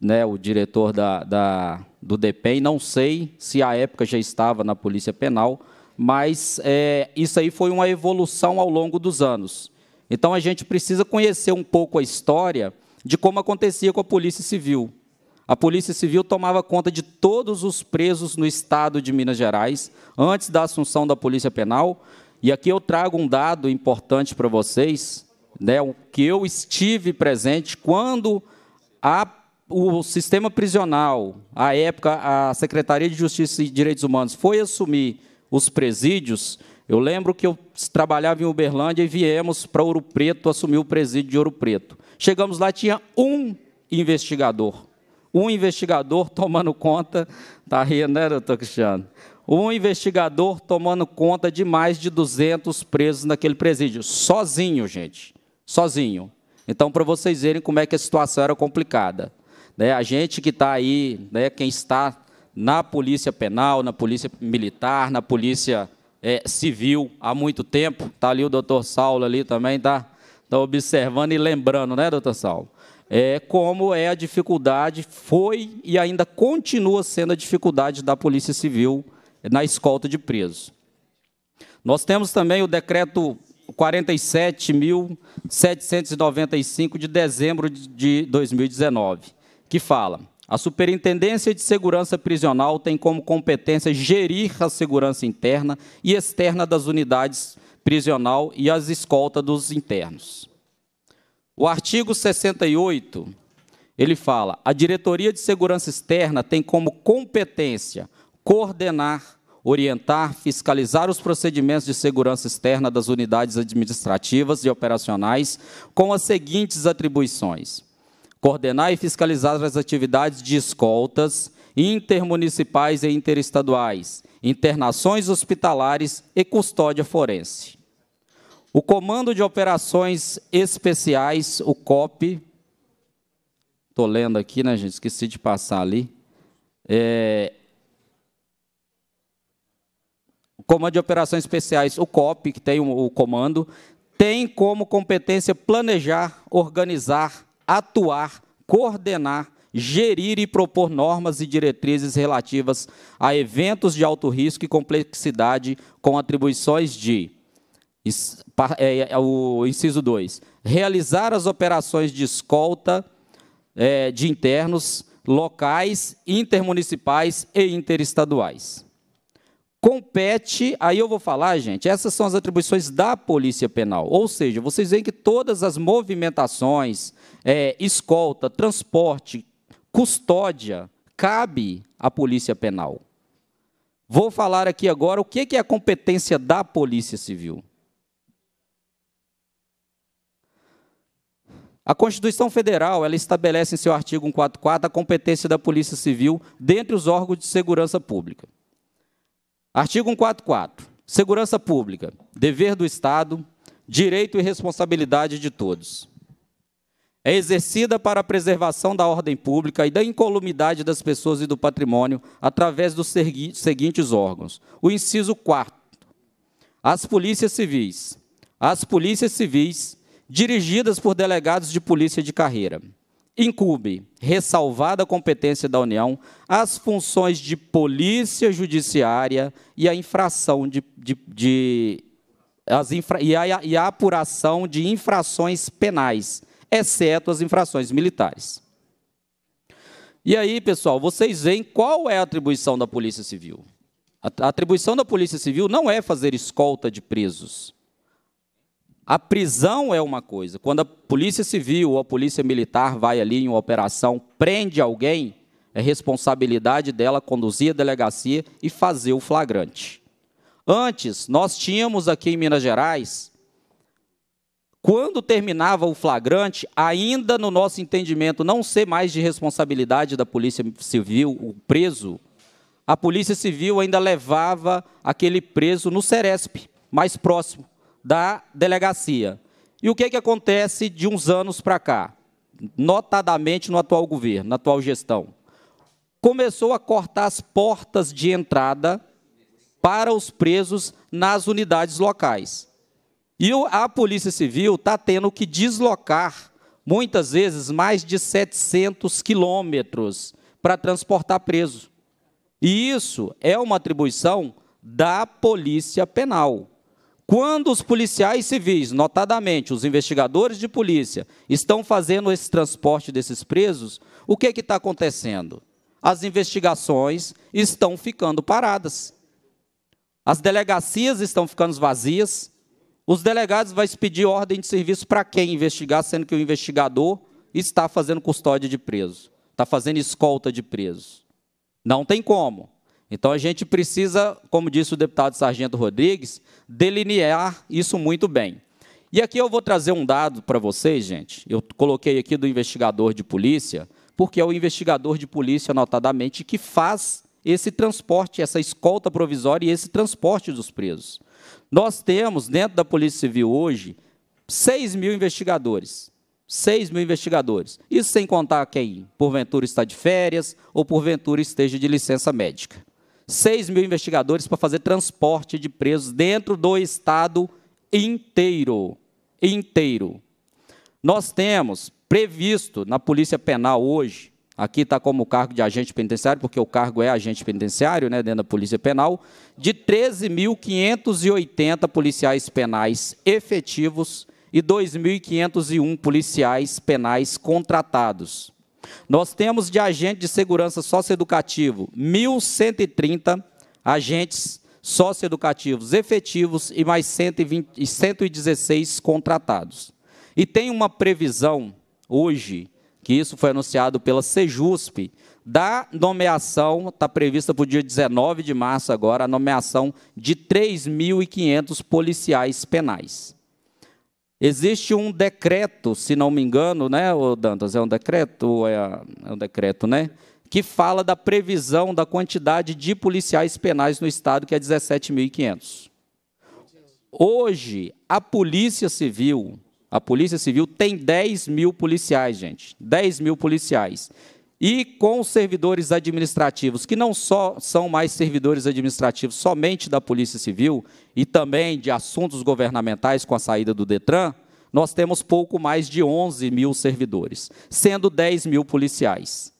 né, o diretor da, da, do DEPEN, não sei se à época já estava na Polícia Penal, mas é, isso aí foi uma evolução ao longo dos anos. Então a gente precisa conhecer um pouco a história de como acontecia com a Polícia Civil. A Polícia Civil tomava conta de todos os presos no estado de Minas Gerais, antes da assunção da Polícia Penal. E aqui eu trago um dado importante para vocês, né, o que eu estive presente quando a, o sistema prisional, à época a Secretaria de Justiça e Direitos Humanos foi assumir os presídios, eu lembro que eu trabalhava em Uberlândia e viemos para Ouro Preto assumir o presídio de Ouro Preto. Chegamos lá, tinha um investigador. Um investigador tomando conta. Está rindo, né, doutor Cristiano? Um investigador tomando conta de mais de 200 presos naquele presídio, sozinho, gente sozinho. Então, para vocês verem como é que a situação era complicada. Né? A gente que está aí, né, quem está na polícia penal, na polícia militar, na polícia é, civil há muito tempo, está ali o doutor Saulo ali também, está tá observando e lembrando, né, doutor Saulo? É, como é a dificuldade, foi e ainda continua sendo a dificuldade da Polícia Civil na escolta de presos. Nós temos também o decreto 47.795 de dezembro de 2019, que fala: a Superintendência de Segurança Prisional tem como competência gerir a segurança interna e externa das unidades prisional e as escoltas dos internos. O artigo 68, ele fala: a Diretoria de Segurança Externa tem como competência coordenar orientar, fiscalizar os procedimentos de segurança externa das unidades administrativas e operacionais com as seguintes atribuições: coordenar e fiscalizar as atividades de escoltas intermunicipais e interestaduais, internações hospitalares e custódia forense. O Comando de Operações Especiais, o COP, estou lendo aqui, né, gente? Esqueci de passar ali. É, Comando de Operações Especiais, o COP, que tem o comando, tem como competência planejar, organizar, atuar, coordenar, gerir e propor normas e diretrizes relativas a eventos de alto risco e complexidade com atribuições de é, é, o inciso 2, realizar as operações de escolta é, de internos locais, intermunicipais e interestaduais compete, aí eu vou falar, gente, essas são as atribuições da Polícia Penal. Ou seja, vocês veem que todas as movimentações, é, escolta, transporte, custódia, cabe à Polícia Penal. Vou falar aqui agora o que é a competência da Polícia Civil. A Constituição Federal ela estabelece em seu artigo 144 a competência da Polícia Civil dentre os órgãos de segurança pública. Artigo 144. Segurança pública, dever do Estado, direito e responsabilidade de todos. É exercida para a preservação da ordem pública e da incolumidade das pessoas e do patrimônio através dos seguintes órgãos. O inciso 4. As polícias civis. As polícias civis dirigidas por delegados de polícia de carreira incube, ressalvada a competência da União, as funções de polícia judiciária e a infração de, de, de as infra, e, a, e a apuração de infrações penais, exceto as infrações militares. E aí, pessoal, vocês veem qual é a atribuição da Polícia Civil. A atribuição da Polícia Civil não é fazer escolta de presos. A prisão é uma coisa. Quando a polícia civil ou a polícia militar vai ali em uma operação, prende alguém, é responsabilidade dela conduzir a delegacia e fazer o flagrante. Antes, nós tínhamos aqui em Minas Gerais, quando terminava o flagrante, ainda no nosso entendimento não ser mais de responsabilidade da polícia civil, o preso, a polícia civil ainda levava aquele preso no Ceresp, mais próximo da delegacia. E o que, que acontece de uns anos para cá? Notadamente no atual governo, na atual gestão. Começou a cortar as portas de entrada para os presos nas unidades locais. E a Polícia Civil está tendo que deslocar, muitas vezes, mais de 700 quilômetros para transportar preso. E isso é uma atribuição da Polícia Penal. Quando os policiais civis, notadamente os investigadores de polícia, estão fazendo esse transporte desses presos, o que é está acontecendo? As investigações estão ficando paradas. As delegacias estão ficando vazias. Os delegados vão pedir ordem de serviço para quem investigar, sendo que o investigador está fazendo custódia de preso, está fazendo escolta de preso. Não tem como. Então a gente precisa, como disse o deputado Sargento Rodrigues, delinear isso muito bem. E aqui eu vou trazer um dado para vocês, gente. Eu coloquei aqui do investigador de polícia, porque é o investigador de polícia, notadamente, que faz esse transporte, essa escolta provisória e esse transporte dos presos. Nós temos, dentro da Polícia Civil hoje, 6 mil investigadores. 6 mil investigadores. Isso sem contar quem, porventura, está de férias ou, porventura, esteja de licença médica. 6 mil investigadores para fazer transporte de presos dentro do estado inteiro. Inteiro. Nós temos previsto na Polícia Penal hoje, aqui está como cargo de agente penitenciário, porque o cargo é agente penitenciário, né, dentro da Polícia Penal, de 13.580 policiais penais efetivos e 2.501 policiais penais contratados. Nós temos de agente de segurança socioeducativo 1.130 agentes socioeducativos efetivos e mais 120, 116 contratados. E tem uma previsão hoje, que isso foi anunciado pela Sejusp, da nomeação, está prevista para o dia 19 de março agora, a nomeação de 3.500 policiais penais. Existe um decreto, se não me engano, né, Dantas? É um decreto? É, é um decreto, né? Que fala da previsão da quantidade de policiais penais no Estado, que é 17.500. Hoje, a Polícia Civil, a Polícia Civil tem 10 mil policiais, gente. 10 mil policiais e com servidores administrativos, que não só são mais servidores administrativos somente da Polícia Civil e também de assuntos governamentais com a saída do Detran, nós temos pouco mais de 11 mil servidores, sendo 10 mil policiais,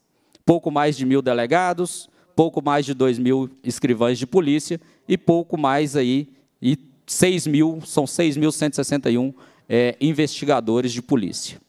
pouco mais de mil delegados, pouco mais de 2 mil escrivães de polícia e pouco mais aí, e 6 mil, são 6.161 é, eh, investigadores de polícia.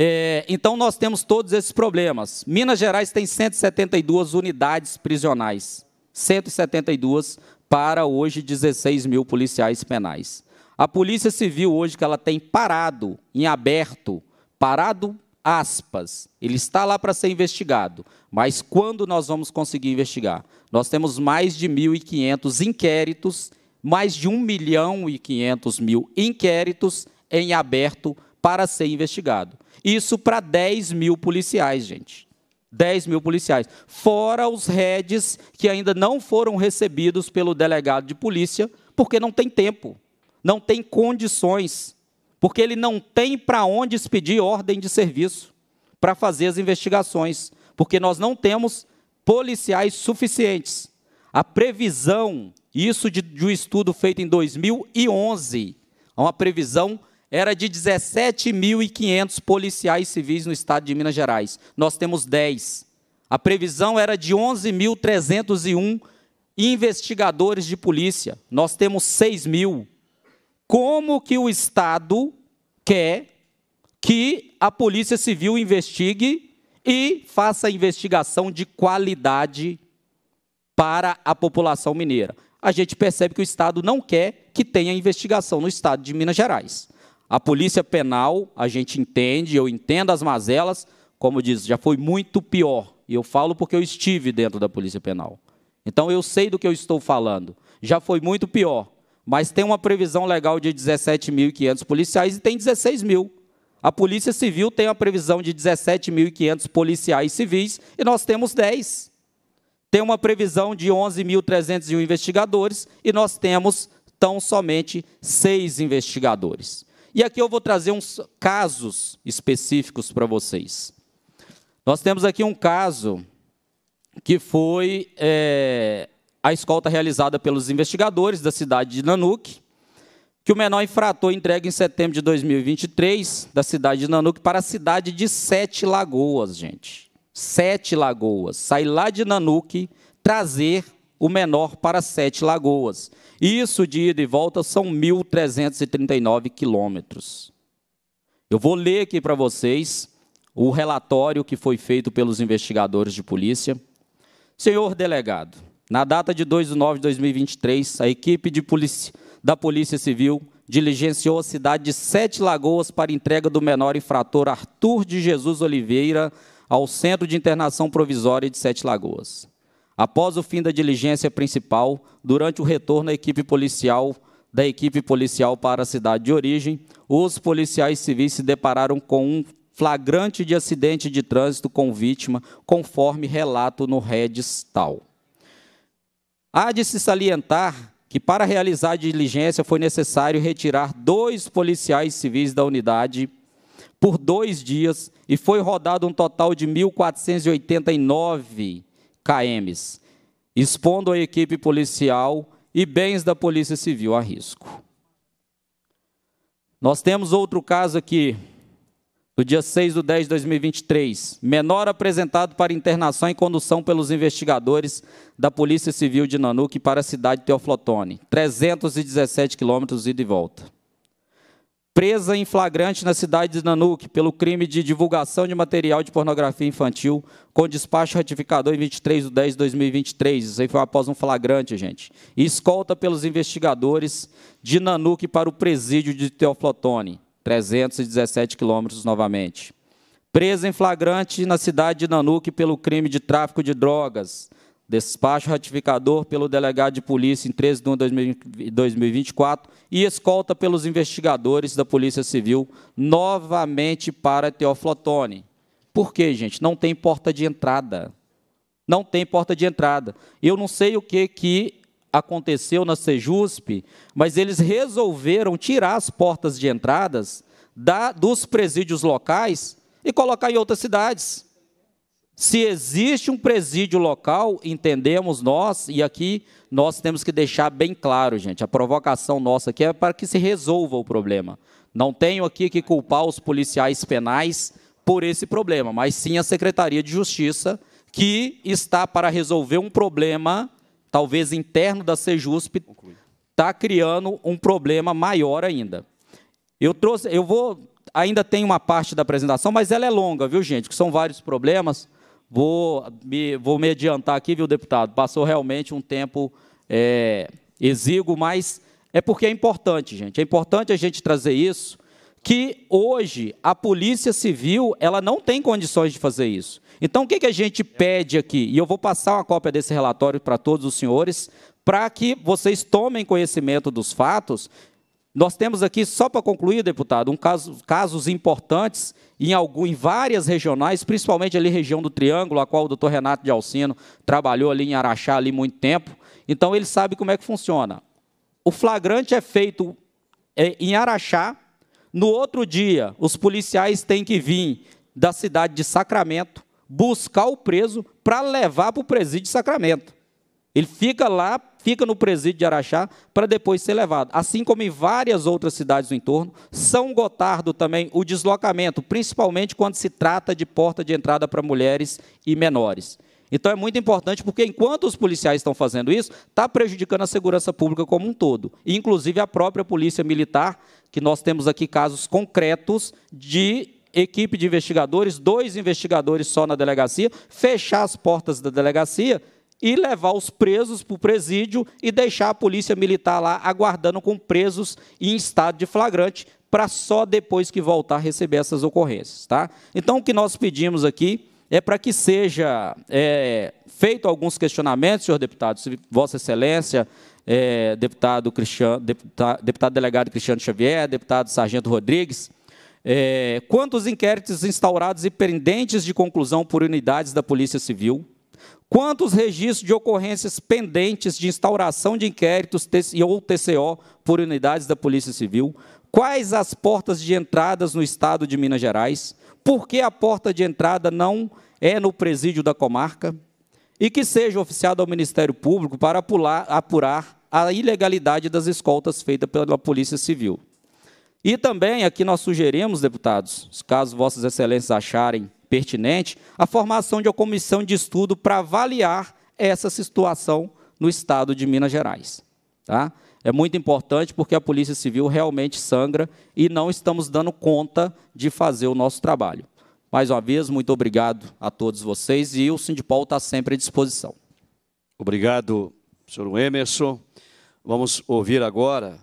É, então nós temos todos esses problemas. Minas Gerais tem 172 unidades prisionais, 172 para hoje 16 mil policiais penais. A Polícia Civil hoje que ela tem parado em aberto, parado aspas, ele está lá para ser investigado, mas quando nós vamos conseguir investigar? Nós temos mais de 1.500 inquéritos, mais de 1 milhão e 500 mil inquéritos em aberto para ser investigado. Isso para 10 mil policiais, gente. 10 mil policiais. Fora os redes que ainda não foram recebidos pelo delegado de polícia, porque não tem tempo, não tem condições, porque ele não tem para onde expedir ordem de serviço para fazer as investigações, porque nós não temos policiais suficientes. A previsão, isso de, de um estudo feito em 2011, é uma previsão era de 17.500 policiais civis no estado de Minas Gerais. Nós temos 10. A previsão era de 11.301 investigadores de polícia. Nós temos 6 mil. Como que o Estado quer que a Polícia Civil investigue e faça investigação de qualidade para a população mineira? A gente percebe que o Estado não quer que tenha investigação no Estado de Minas Gerais. A polícia penal, a gente entende, eu entendo as mazelas, como diz, já foi muito pior. E eu falo porque eu estive dentro da polícia penal. Então eu sei do que eu estou falando. Já foi muito pior. Mas tem uma previsão legal de 17.500 policiais e tem 16 mil. A Polícia Civil tem uma previsão de 17.500 policiais civis e nós temos 10. Tem uma previsão de 11.301 investigadores e nós temos tão somente 6 investigadores. E aqui eu vou trazer uns casos específicos para vocês. Nós temos aqui um caso que foi é, a escolta realizada pelos investigadores da cidade de Nanuque, que o menor infrator entrega em setembro de 2023 da cidade de Nanuque para a cidade de Sete Lagoas, gente. Sete Lagoas. Sair lá de Nanuque, trazer o menor para Sete Lagoas. Isso de ida e volta são 1.339 quilômetros. Eu vou ler aqui para vocês o relatório que foi feito pelos investigadores de polícia. Senhor delegado, na data de 2 de nove de 2023, a equipe de polícia, da Polícia Civil diligenciou a cidade de Sete Lagoas para entrega do menor infrator Arthur de Jesus Oliveira ao Centro de Internação Provisória de Sete Lagoas. Após o fim da diligência principal, durante o retorno da equipe policial da equipe policial para a cidade de origem, os policiais civis se depararam com um flagrante de acidente de trânsito com vítima, conforme relato no Redstal. Há de se salientar que para realizar a diligência foi necessário retirar dois policiais civis da unidade por dois dias e foi rodado um total de 1.489 KMS, expondo a equipe policial e bens da Polícia Civil a risco. Nós temos outro caso aqui, do dia 6 de 10 de 2023. Menor apresentado para internação e condução pelos investigadores da Polícia Civil de Nanuque para a cidade de Teoflotone. 317 quilômetros ida e volta presa em flagrante na cidade de Nanuque pelo crime de divulgação de material de pornografia infantil com despacho ratificador em 23 de 10 de 2023. Isso aí foi após um flagrante, gente. E escolta pelos investigadores de Nanuque para o presídio de Teoflotone, 317 quilômetros novamente. Presa em flagrante na cidade de Nanuque pelo crime de tráfico de drogas despacho ratificador pelo delegado de polícia em 13 de 1 de 2024 e escolta pelos investigadores da Polícia Civil novamente para Teoflotone. Por quê, gente? Não tem porta de entrada. Não tem porta de entrada. Eu não sei o que, que aconteceu na Sejusp, mas eles resolveram tirar as portas de entradas da, dos presídios locais e colocar em outras cidades. Se existe um presídio local, entendemos nós, e aqui nós temos que deixar bem claro, gente, a provocação nossa aqui é para que se resolva o problema. Não tenho aqui que culpar os policiais penais por esse problema, mas sim a Secretaria de Justiça, que está para resolver um problema, talvez interno da Sejusp, está criando um problema maior ainda. Eu trouxe, eu vou, ainda tem uma parte da apresentação, mas ela é longa, viu, gente, que são vários problemas. Vou me, vou me adiantar aqui, viu, deputado? Passou realmente um tempo é, exíguo, mas é porque é importante, gente. É importante a gente trazer isso, que hoje a Polícia Civil ela não tem condições de fazer isso. Então, o que, que a gente pede aqui? E eu vou passar uma cópia desse relatório para todos os senhores, para que vocês tomem conhecimento dos fatos nós temos aqui, só para concluir, deputado, um caso, casos importantes em, algum, em várias regionais, principalmente ali região do Triângulo, a qual o doutor Renato de Alcino trabalhou ali em Araxá ali muito tempo. Então, ele sabe como é que funciona. O flagrante é feito é, em Araxá. No outro dia, os policiais têm que vir da cidade de Sacramento buscar o preso para levar para o presídio de Sacramento. Ele fica lá, fica no presídio de Araxá, para depois ser levado. Assim como em várias outras cidades do entorno, São Gotardo também, o deslocamento, principalmente quando se trata de porta de entrada para mulheres e menores. Então é muito importante, porque enquanto os policiais estão fazendo isso, está prejudicando a segurança pública como um todo, inclusive a própria polícia militar, que nós temos aqui casos concretos de equipe de investigadores, dois investigadores só na delegacia, fechar as portas da delegacia e levar os presos para o presídio e deixar a polícia militar lá aguardando com presos em estado de flagrante para só depois que voltar receber essas ocorrências, tá? Então o que nós pedimos aqui é para que seja é, feito alguns questionamentos, senhor deputado, se Vossa Excelência, é, deputado Cristiano, deputado, deputado delegado Cristiano Xavier, deputado Sargento Rodrigues, é, quantos inquéritos instaurados e pendentes de conclusão por unidades da Polícia Civil? Quantos registros de ocorrências pendentes de instauração de inquéritos ou TCO por unidades da Polícia Civil? Quais as portas de entradas no estado de Minas Gerais? Por que a porta de entrada não é no presídio da comarca? E que seja oficiado ao Ministério Público para apurar, apurar a ilegalidade das escoltas feitas pela Polícia Civil. E também aqui nós sugerimos, deputados, caso vossas excelências acharem pertinente, a formação de uma comissão de estudo para avaliar essa situação no estado de Minas Gerais. Tá? É muito importante porque a Polícia Civil realmente sangra e não estamos dando conta de fazer o nosso trabalho. Mais uma vez, muito obrigado a todos vocês e o Sindipol está sempre à disposição. Obrigado, senhor Emerson. Vamos ouvir agora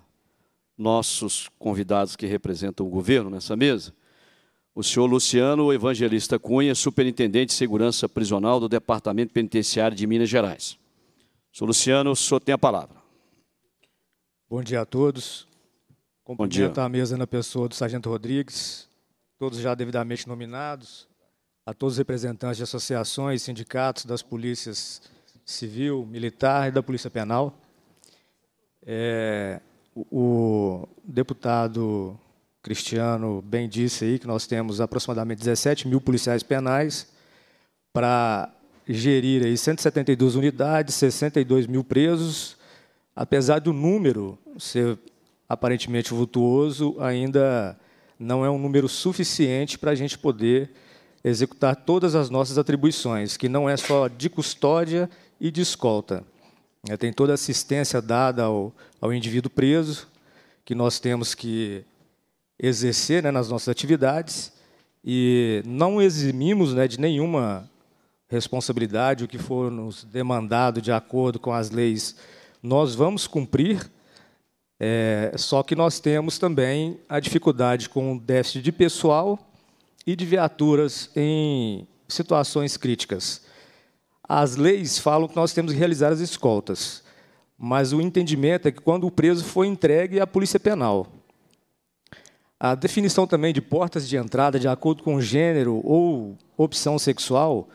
nossos convidados que representam o governo nessa mesa o senhor Luciano Evangelista Cunha, superintendente de segurança prisional do Departamento Penitenciário de Minas Gerais. Senhor Luciano, o senhor tem a palavra. Bom dia a todos. Cumprimento a mesa na pessoa do Sargento Rodrigues, todos já devidamente nominados, a todos os representantes de associações, sindicatos, das polícias civil, militar e da Polícia Penal. É, o deputado Cristiano bem disse aí que nós temos aproximadamente 17 mil policiais penais para gerir aí 172 unidades, 62 mil presos. Apesar do número ser aparentemente vultuoso, ainda não é um número suficiente para a gente poder executar todas as nossas atribuições, que não é só de custódia e de escolta. É, tem toda a assistência dada ao, ao indivíduo preso, que nós temos que exercer né, nas nossas atividades e não eximimos né, de nenhuma responsabilidade o que for nos demandado de acordo com as leis. Nós vamos cumprir, é, só que nós temos também a dificuldade com o déficit de pessoal e de viaturas em situações críticas. As leis falam que nós temos que realizar as escoltas, mas o entendimento é que quando o preso foi entregue à Polícia Penal, a definição também de portas de entrada de acordo com gênero ou opção sexual,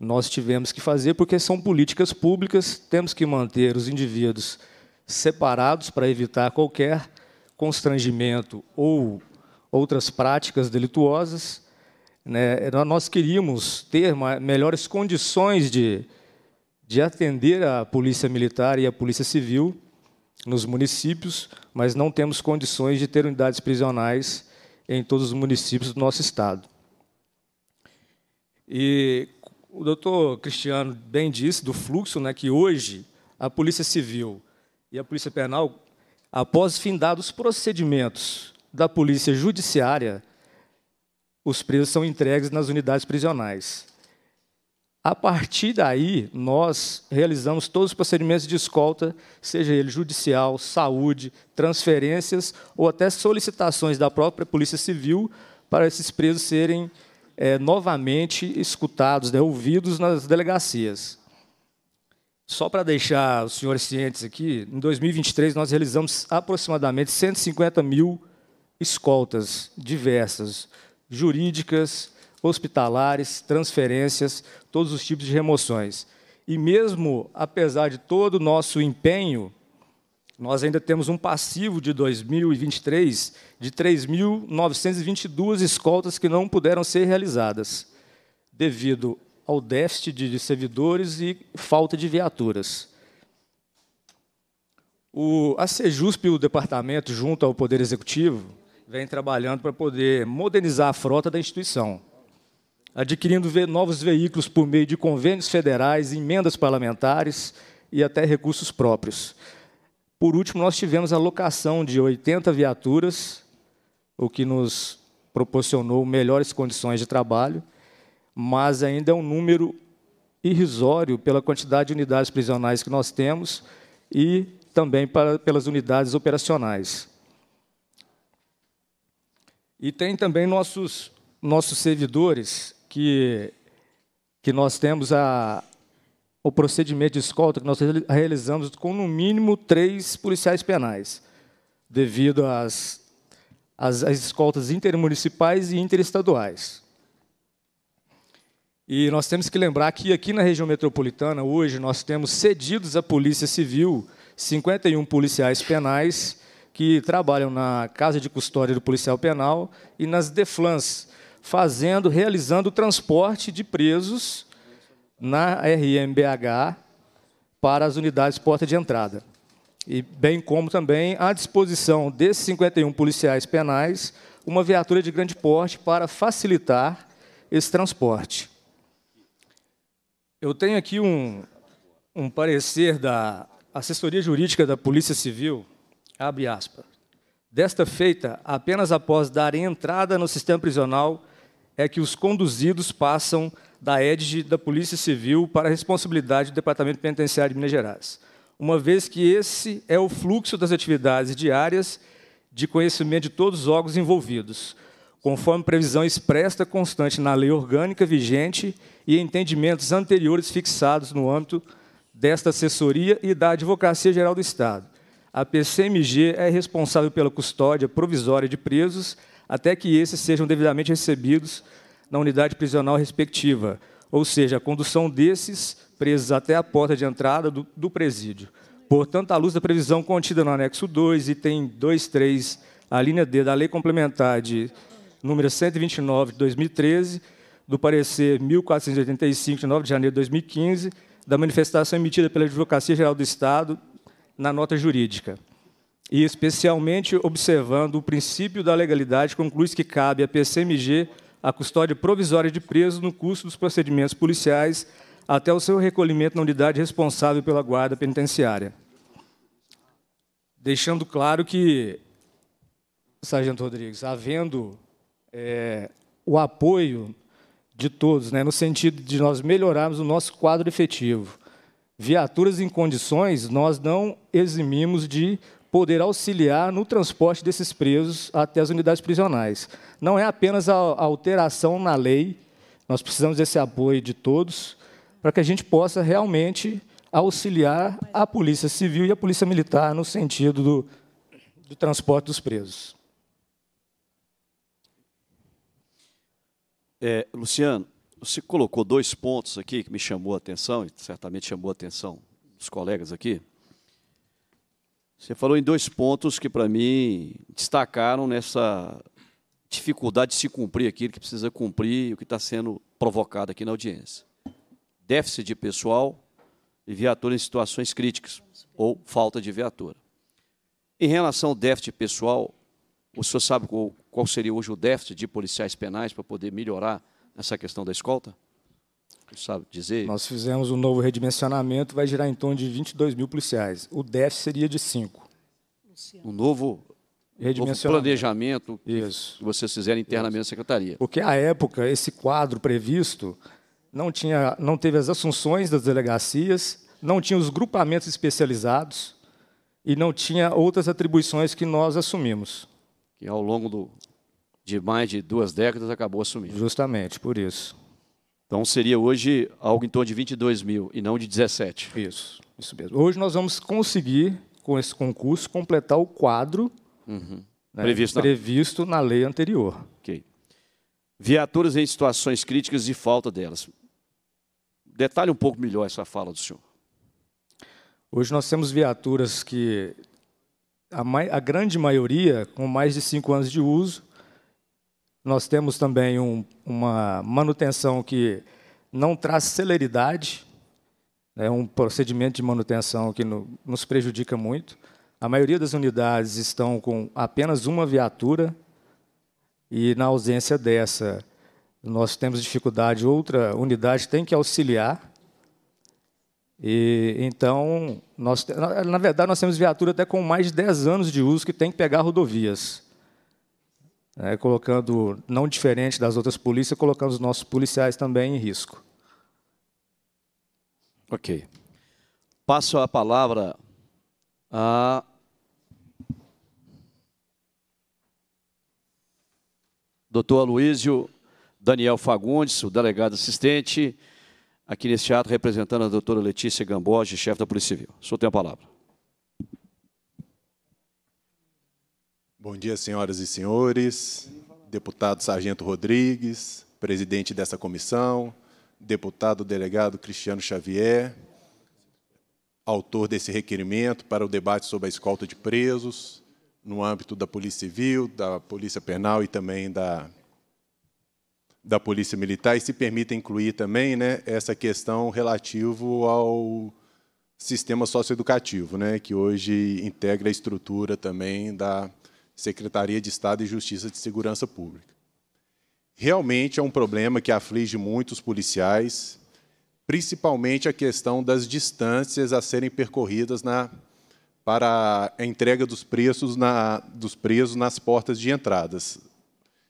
nós tivemos que fazer porque são políticas públicas, temos que manter os indivíduos separados para evitar qualquer constrangimento ou outras práticas delituosas. Né? Nós queríamos ter melhores condições de atender a polícia militar e a polícia civil nos municípios, mas não temos condições de ter unidades prisionais em todos os municípios do nosso estado. E o doutor Cristiano bem disse do fluxo, né, que hoje a Polícia Civil e a Polícia Penal, após findados procedimentos da Polícia Judiciária, os presos são entregues nas unidades prisionais. A partir daí, nós realizamos todos os procedimentos de escolta, seja ele judicial, saúde, transferências ou até solicitações da própria Polícia Civil para esses presos serem é, novamente escutados, né, ouvidos nas delegacias. Só para deixar os senhores cientes aqui, em 2023 nós realizamos aproximadamente 150 mil escoltas diversas, jurídicas, hospitalares, transferências, todos os tipos de remoções. E mesmo apesar de todo o nosso empenho, nós ainda temos um passivo de 2023 de 3.922 escoltas que não puderam ser realizadas, devido ao déficit de servidores e falta de viaturas. O, a Sejusp e o departamento, junto ao Poder Executivo, vem trabalhando para poder modernizar a frota da instituição adquirindo novos veículos por meio de convênios federais, emendas parlamentares e até recursos próprios. Por último, nós tivemos a locação de 80 viaturas, o que nos proporcionou melhores condições de trabalho, mas ainda é um número irrisório pela quantidade de unidades prisionais que nós temos e também para, pelas unidades operacionais. E tem também nossos, nossos servidores que, que nós temos a, o procedimento de escolta que nós realizamos com, no mínimo, três policiais penais, devido às, às, às escoltas intermunicipais e interestaduais. E nós temos que lembrar que aqui na região metropolitana, hoje, nós temos cedidos à Polícia Civil 51 policiais penais que trabalham na Casa de Custódia do Policial Penal e nas DEFLANs, fazendo, realizando o transporte de presos na RMBH para as unidades porta de entrada. E bem como também à disposição desses 51 policiais penais uma viatura de grande porte para facilitar esse transporte. Eu tenho aqui um, um parecer da assessoria jurídica da Polícia Civil, abre aspas. Desta feita, apenas após dar entrada no sistema prisional é que os conduzidos passam da EDG da Polícia Civil para a responsabilidade do Departamento Penitenciário de Minas Gerais, uma vez que esse é o fluxo das atividades diárias de conhecimento de todos os órgãos envolvidos, conforme previsão expressa constante na lei orgânica vigente e entendimentos anteriores fixados no âmbito desta assessoria e da Advocacia Geral do Estado. A PCMG é responsável pela custódia provisória de presos até que esses sejam devidamente recebidos na unidade prisional respectiva, ou seja, a condução desses presos até a porta de entrada do, do presídio. Portanto, à luz da previsão contida no anexo 2, item 2.3, a linha D da Lei Complementar de número 129 de 2013, do parecer 1485 de 9 de janeiro de 2015, da manifestação emitida pela Advocacia Geral do Estado na nota jurídica e especialmente observando o princípio da legalidade, conclui que cabe à PCMG a custódia provisória de preso no custo dos procedimentos policiais até o seu recolhimento na unidade responsável pela guarda penitenciária. Deixando claro que, Sargento Rodrigues, havendo é, o apoio de todos, né, no sentido de nós melhorarmos o nosso quadro efetivo, viaturas em condições nós não eximimos de poder auxiliar no transporte desses presos até as unidades prisionais. Não é apenas a alteração na lei, nós precisamos desse apoio de todos para que a gente possa realmente auxiliar a Polícia Civil e a Polícia Militar no sentido do, do transporte dos presos. É, Luciano, você colocou dois pontos aqui que me chamou a atenção, e certamente chamou a atenção dos colegas aqui. Você falou em dois pontos que, para mim, destacaram nessa dificuldade de se cumprir aquilo que precisa cumprir e o que está sendo provocado aqui na audiência. Déficit de pessoal e viatura em situações críticas ou falta de viatura. Em relação ao déficit pessoal, o senhor sabe qual, seria hoje o déficit de policiais penais para poder melhorar essa questão da escolta? sabe dizer? Nós fizemos um novo redimensionamento, vai girar em torno de 22 mil policiais. O déficit seria de 5. O novo, novo planejamento Isso. que vocês fizeram internamente Isso. na secretaria. Porque, à época, esse quadro previsto não, tinha, não teve as assunções das delegacias, não tinha os grupamentos especializados e não tinha outras atribuições que nós assumimos. Que ao longo do, de mais de duas décadas acabou assumindo. Justamente, por isso. Então seria hoje algo em torno de 22 mil e não de 17. Isso, isso mesmo. Hoje nós vamos conseguir, com esse concurso, completar o quadro uhum. né, previsto, previsto na... lei anterior. Ok. Viaturas em situações críticas e falta delas. Detalhe um pouco melhor essa fala do senhor. Hoje nós temos viaturas que a, a grande maioria, com mais de cinco anos de uso, nós temos também um, uma manutenção que não traz celeridade, é um procedimento de manutenção que no, nos prejudica muito. A maioria das unidades estão com apenas uma viatura e, na ausência dessa, nós temos dificuldade. Outra unidade tem que auxiliar. E, então, nós, na verdade, nós temos viatura até com mais de 10 anos de uso que tem que pegar rodovias né, colocando, não diferente das outras polícias, colocando os nossos policiais também em risco. Ok. Passo a palavra a doutor Aloysio Daniel Fagundes, o delegado assistente, aqui neste ato representando a doutora Letícia Gamboge, chefe da Polícia Civil. O senhor tem a palavra. Bom dia, senhoras e senhores, deputado Sargento Rodrigues, presidente dessa comissão, deputado delegado Cristiano Xavier, autor desse requerimento para o debate sobre a escolta de presos no âmbito da Polícia Civil, da Polícia Penal e também da, da Polícia Militar, e se permita incluir também né, essa questão relativo ao sistema socioeducativo, né, que hoje integra a estrutura também da Secretaria de Estado e Justiça de Segurança Pública. Realmente é um problema que aflige muitos policiais, principalmente a questão das distâncias a serem percorridas na, para a entrega dos, preços na, dos presos nas portas de entradas,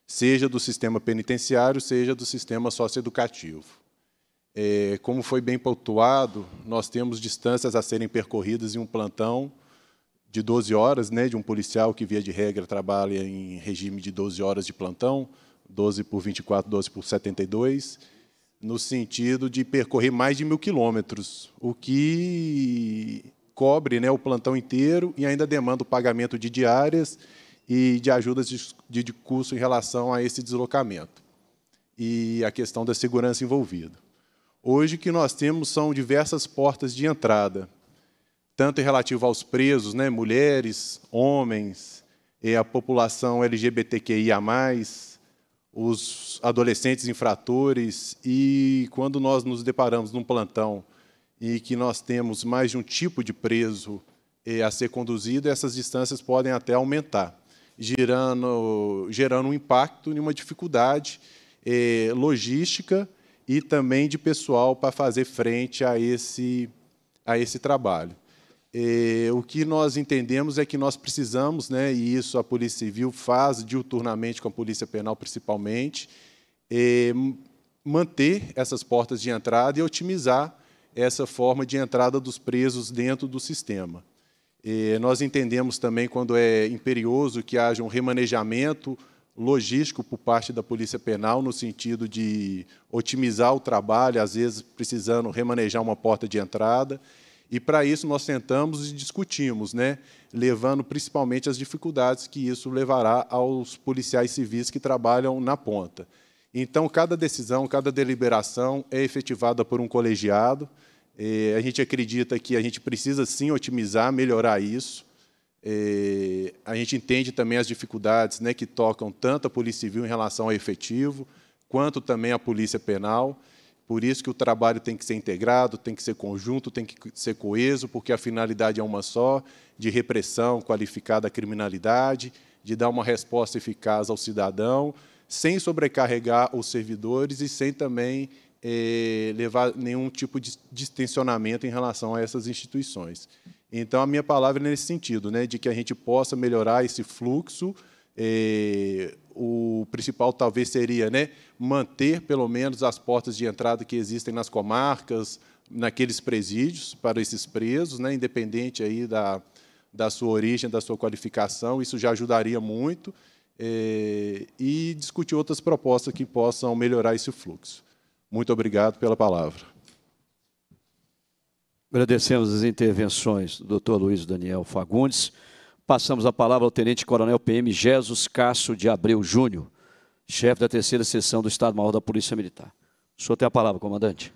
seja do sistema penitenciário, seja do sistema socioeducativo. É, como foi bem pontuado, nós temos distâncias a serem percorridas em um plantão de 12 horas, né, de um policial que, via de regra, trabalha em regime de 12 horas de plantão, 12 por 24, 12 por 72, no sentido de percorrer mais de mil quilômetros, o que cobre né, o plantão inteiro e ainda demanda o pagamento de diárias e de ajudas de, de custo em relação a esse deslocamento e a questão da segurança envolvida. Hoje, o que nós temos são diversas portas de entrada, tanto em relativo aos presos, né, mulheres, homens, e a população LGBTQIA+, os adolescentes infratores, e quando nós nos deparamos num plantão e que nós temos mais de um tipo de preso é, a ser conduzido, essas distâncias podem até aumentar, gerando, gerando um impacto e uma dificuldade eh, logística e também de pessoal para fazer frente a esse, a esse trabalho. Eh, o que nós entendemos é que nós precisamos, né, e isso a Polícia Civil faz diuturnamente com a Polícia Penal principalmente, eh, manter essas portas de entrada e otimizar essa forma de entrada dos presos dentro do sistema. Eh, nós entendemos também, quando é imperioso, que haja um remanejamento logístico por parte da Polícia Penal, no sentido de otimizar o trabalho, às vezes precisando remanejar uma porta de entrada. E para isso nós sentamos e discutimos, né? levando principalmente as dificuldades que isso levará aos policiais civis que trabalham na ponta. Então, cada decisão, cada deliberação é efetivada por um colegiado. É, a gente acredita que a gente precisa sim otimizar, melhorar isso. É, a gente entende também as dificuldades né, que tocam tanto a Polícia Civil em relação ao efetivo, quanto também a Polícia Penal. Por isso que o trabalho tem que ser integrado, tem que ser conjunto, tem que ser coeso, porque a finalidade é uma só, de repressão qualificada à criminalidade, de dar uma resposta eficaz ao cidadão, sem sobrecarregar os servidores e sem também eh, levar nenhum tipo de distensionamento em relação a essas instituições. Então, a minha palavra é nesse sentido, né, de que a gente possa melhorar esse fluxo, é, o principal talvez seria né, manter, pelo menos, as portas de entrada que existem nas comarcas, naqueles presídios para esses presos, né, independente aí da, da sua origem, da sua qualificação, isso já ajudaria muito, é, e discutir outras propostas que possam melhorar esse fluxo. Muito obrigado pela palavra. Agradecemos as intervenções do Dr. Luiz Daniel Fagundes. Passamos a palavra ao Tenente Coronel PM Jesus Cássio de Abreu Júnior, chefe da terceira seção do Estado-Maior da Polícia Militar. O senhor tem a palavra, comandante.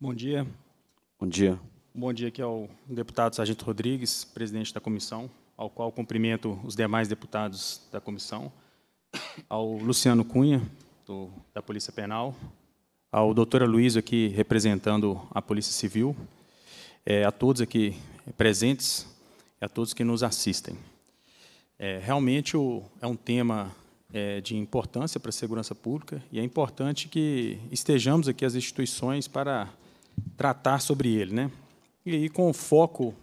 Bom dia. Bom dia. Bom dia aqui ao deputado Sargento Rodrigues, presidente da comissão, ao qual cumprimento os demais deputados da comissão, ao Luciano Cunha, do, da Polícia Penal, ao doutor Luiz aqui representando a Polícia Civil, é, a todos aqui presentes e a todos que nos assistem. É, realmente o, é um tema é, de importância para a segurança pública e é importante que estejamos aqui as instituições para tratar sobre ele. Né? E, e com o foco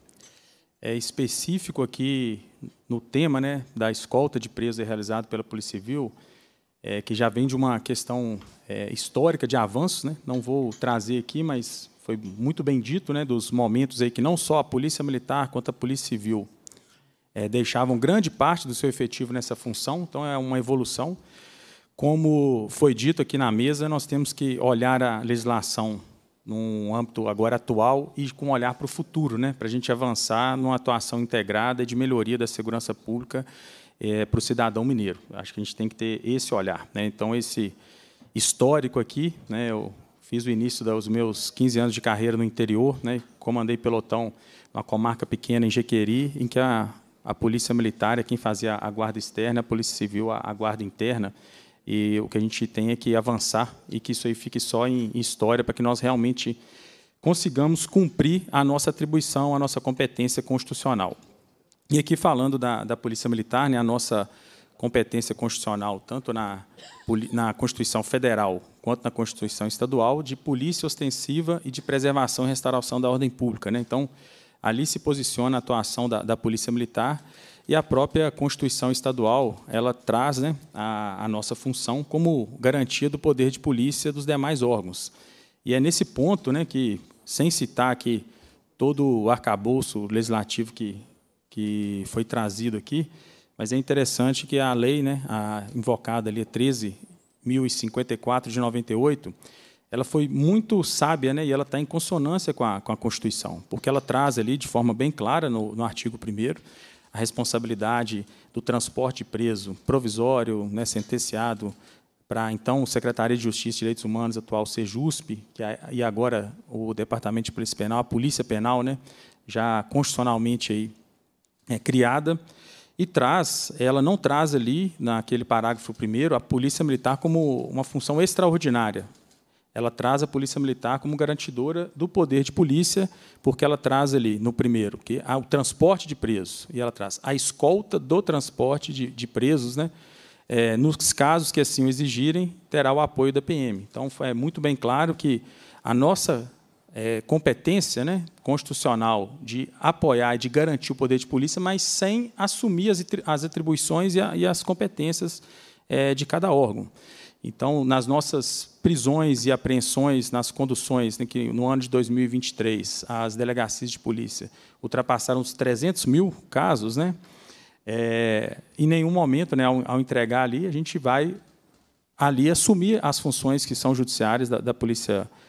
é, específico aqui no tema né, da escolta de presos realizado pela Polícia Civil, é, que já vem de uma questão é, histórica de avanços, né? não vou trazer aqui, mas foi muito bem dito, né, dos momentos aí que não só a polícia militar quanto a polícia civil é, deixavam grande parte do seu efetivo nessa função, então é uma evolução. Como foi dito aqui na mesa, nós temos que olhar a legislação num âmbito agora atual e com um olhar para o futuro, né, para a gente avançar numa atuação integrada de melhoria da segurança pública é, para o cidadão mineiro. Acho que a gente tem que ter esse olhar. Né? Então, esse histórico aqui, né, eu fiz o início dos meus 15 anos de carreira no interior, né, comandei pelotão numa comarca pequena em Jequeri, em que a, a polícia militar é quem fazia a guarda externa, a polícia civil a, a guarda interna, e o que a gente tem é que avançar e que isso aí fique só em, em história, para que nós realmente consigamos cumprir a nossa atribuição, a nossa competência constitucional. E aqui falando da, da Polícia Militar, né, a nossa competência constitucional, tanto na, na Constituição Federal quanto na Constituição Estadual, de polícia ostensiva e de preservação e restauração da ordem pública. Né? Então, ali se posiciona a atuação da, da Polícia Militar e a própria Constituição Estadual ela traz né, a, a nossa função como garantia do poder de polícia dos demais órgãos. E é nesse ponto né, que, sem citar aqui todo o arcabouço legislativo que que foi trazido aqui, mas é interessante que a lei, né, a invocada ali, 13.054 de 98, ela foi muito sábia né, e ela está em consonância com a, com a Constituição, porque ela traz ali de forma bem clara no, no artigo 1 a responsabilidade do transporte preso provisório, né, sentenciado para então o Secretaria de Justiça e Direitos Humanos, atual CEJUSP, que é, e agora o Departamento de Polícia Penal, a Polícia Penal, né, já constitucionalmente aí é, criada e traz, ela não traz ali, naquele parágrafo primeiro, a polícia militar como uma função extraordinária. Ela traz a polícia militar como garantidora do poder de polícia, porque ela traz ali, no primeiro, que o transporte de presos, e ela traz a escolta do transporte de, de presos, né? É, nos casos que assim o exigirem, terá o apoio da PM. Então, é muito bem claro que a nossa é, competência né, constitucional de apoiar e de garantir o poder de polícia, mas sem assumir as, atribuições e, a, e as competências é, de cada órgão. Então, nas nossas prisões e apreensões, nas conduções, né, que no ano de 2023, as delegacias de polícia ultrapassaram os 300 mil casos, né? É, em nenhum momento, né, ao, ao, entregar ali, a gente vai ali assumir as funções que são judiciárias da, da polícia Civil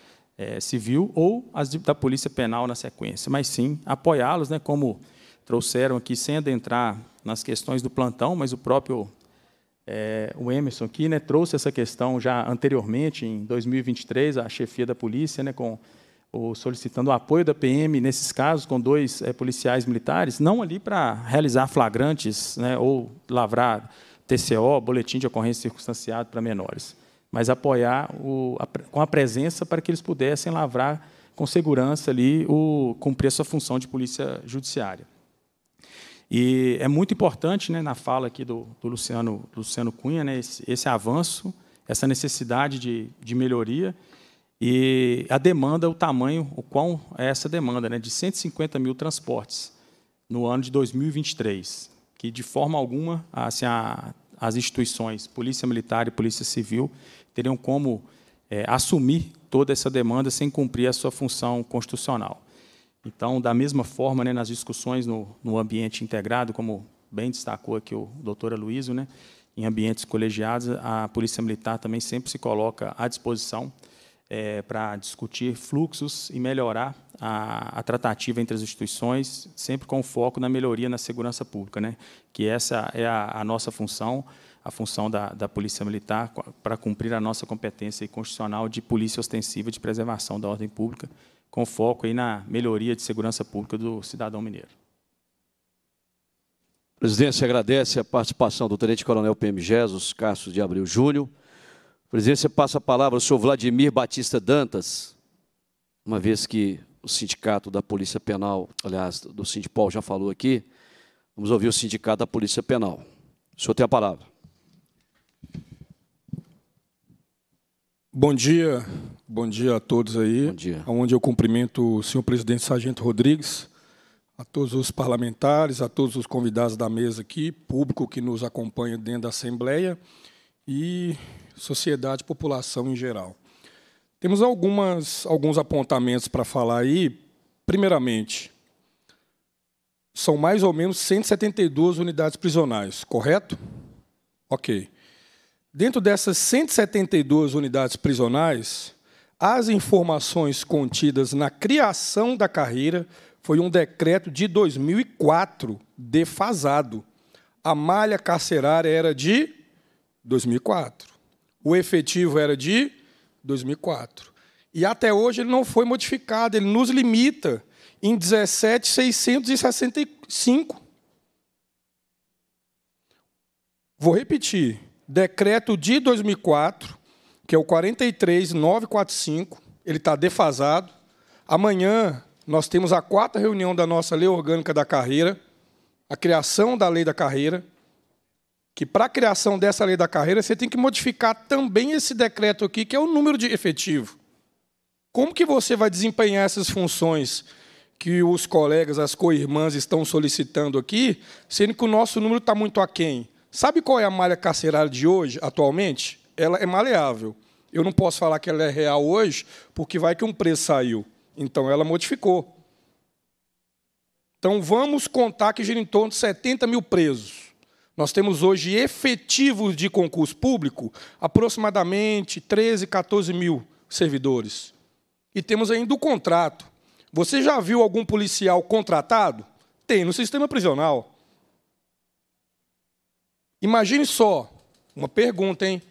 é, civil ou as de, da Polícia Penal na sequência, mas sim apoiá-los, né, como trouxeram aqui, sem adentrar nas questões do plantão, mas o próprio é, o Emerson aqui né, trouxe essa questão já anteriormente, em 2023, a chefia da polícia, né, com, o, solicitando o apoio da PM, nesses casos, com dois é, policiais militares, não ali para realizar flagrantes né, ou lavrar TCO, boletim de ocorrência circunstanciado para menores mas apoiar o, a, com a presença para que eles pudessem lavrar com segurança ali o cumprir a sua função de polícia judiciária. E é muito importante, né, na fala aqui do, do Luciano, Luciano Cunha, né, esse, esse, avanço, essa necessidade de, de melhoria e a demanda, o tamanho, o quão é essa demanda, né, de 150 mil transportes no ano de 2023, que de forma alguma assim, a, as instituições, Polícia Militar e Polícia Civil, teriam como é, assumir toda essa demanda sem cumprir a sua função constitucional. Então, da mesma forma, né, nas discussões no, no, ambiente integrado, como bem destacou aqui o doutor Aloysio, né, em ambientes colegiados, a Polícia Militar também sempre se coloca à disposição é, para discutir fluxos e melhorar a, a, tratativa entre as instituições, sempre com foco na melhoria na segurança pública, né, que essa é a, a nossa função, a função da, da Polícia Militar para cumprir a nossa competência constitucional de polícia ostensiva de preservação da ordem pública, com foco aí na melhoria de segurança pública do cidadão mineiro. A presidência agradece a participação do Tenente Coronel PM Jesus Castro de Abril Júnior. A presidência passa a palavra ao senhor Vladimir Batista Dantas, uma vez que o sindicato da Polícia Penal, aliás, do Sindipol já falou aqui, vamos ouvir o sindicato da Polícia Penal. O senhor tem a palavra. Bom dia, bom dia a todos aí. Bom dia. Onde eu cumprimento o senhor presidente Sargento Rodrigues, a todos os parlamentares, a todos os convidados da mesa aqui, público que nos acompanha dentro da Assembleia e sociedade, população em geral. Temos algumas, alguns apontamentos para falar aí. Primeiramente, são mais ou menos 172 unidades prisionais, correto? Ok. Dentro dessas 172 unidades prisionais, as informações contidas na criação da carreira foi um decreto de 2004, defasado. A malha carcerária era de 2004. O efetivo era de 2004. E até hoje ele não foi modificado, ele nos limita em 17,665. Vou repetir decreto de 2004, que é o 43945, ele está defasado. Amanhã nós temos a quarta reunião da nossa Lei Orgânica da Carreira, a criação da Lei da Carreira, que para a criação dessa Lei da Carreira você tem que modificar também esse decreto aqui, que é o número de efetivo. Como que você vai desempenhar essas funções que os colegas, as co-irmãs estão solicitando aqui, sendo que o nosso número está muito aquém? Sabe qual é a malha carcerária de hoje, atualmente? Ela é maleável. Eu não posso falar que ela é real hoje, porque vai que um preço saiu. Então ela modificou. Então vamos contar que gira em torno de 70 mil presos. Nós temos hoje efetivos de concurso público, aproximadamente 13, 14 mil servidores. E temos ainda o contrato. Você já viu algum policial contratado? Tem no sistema prisional. Imagine só, uma pergunta, hein?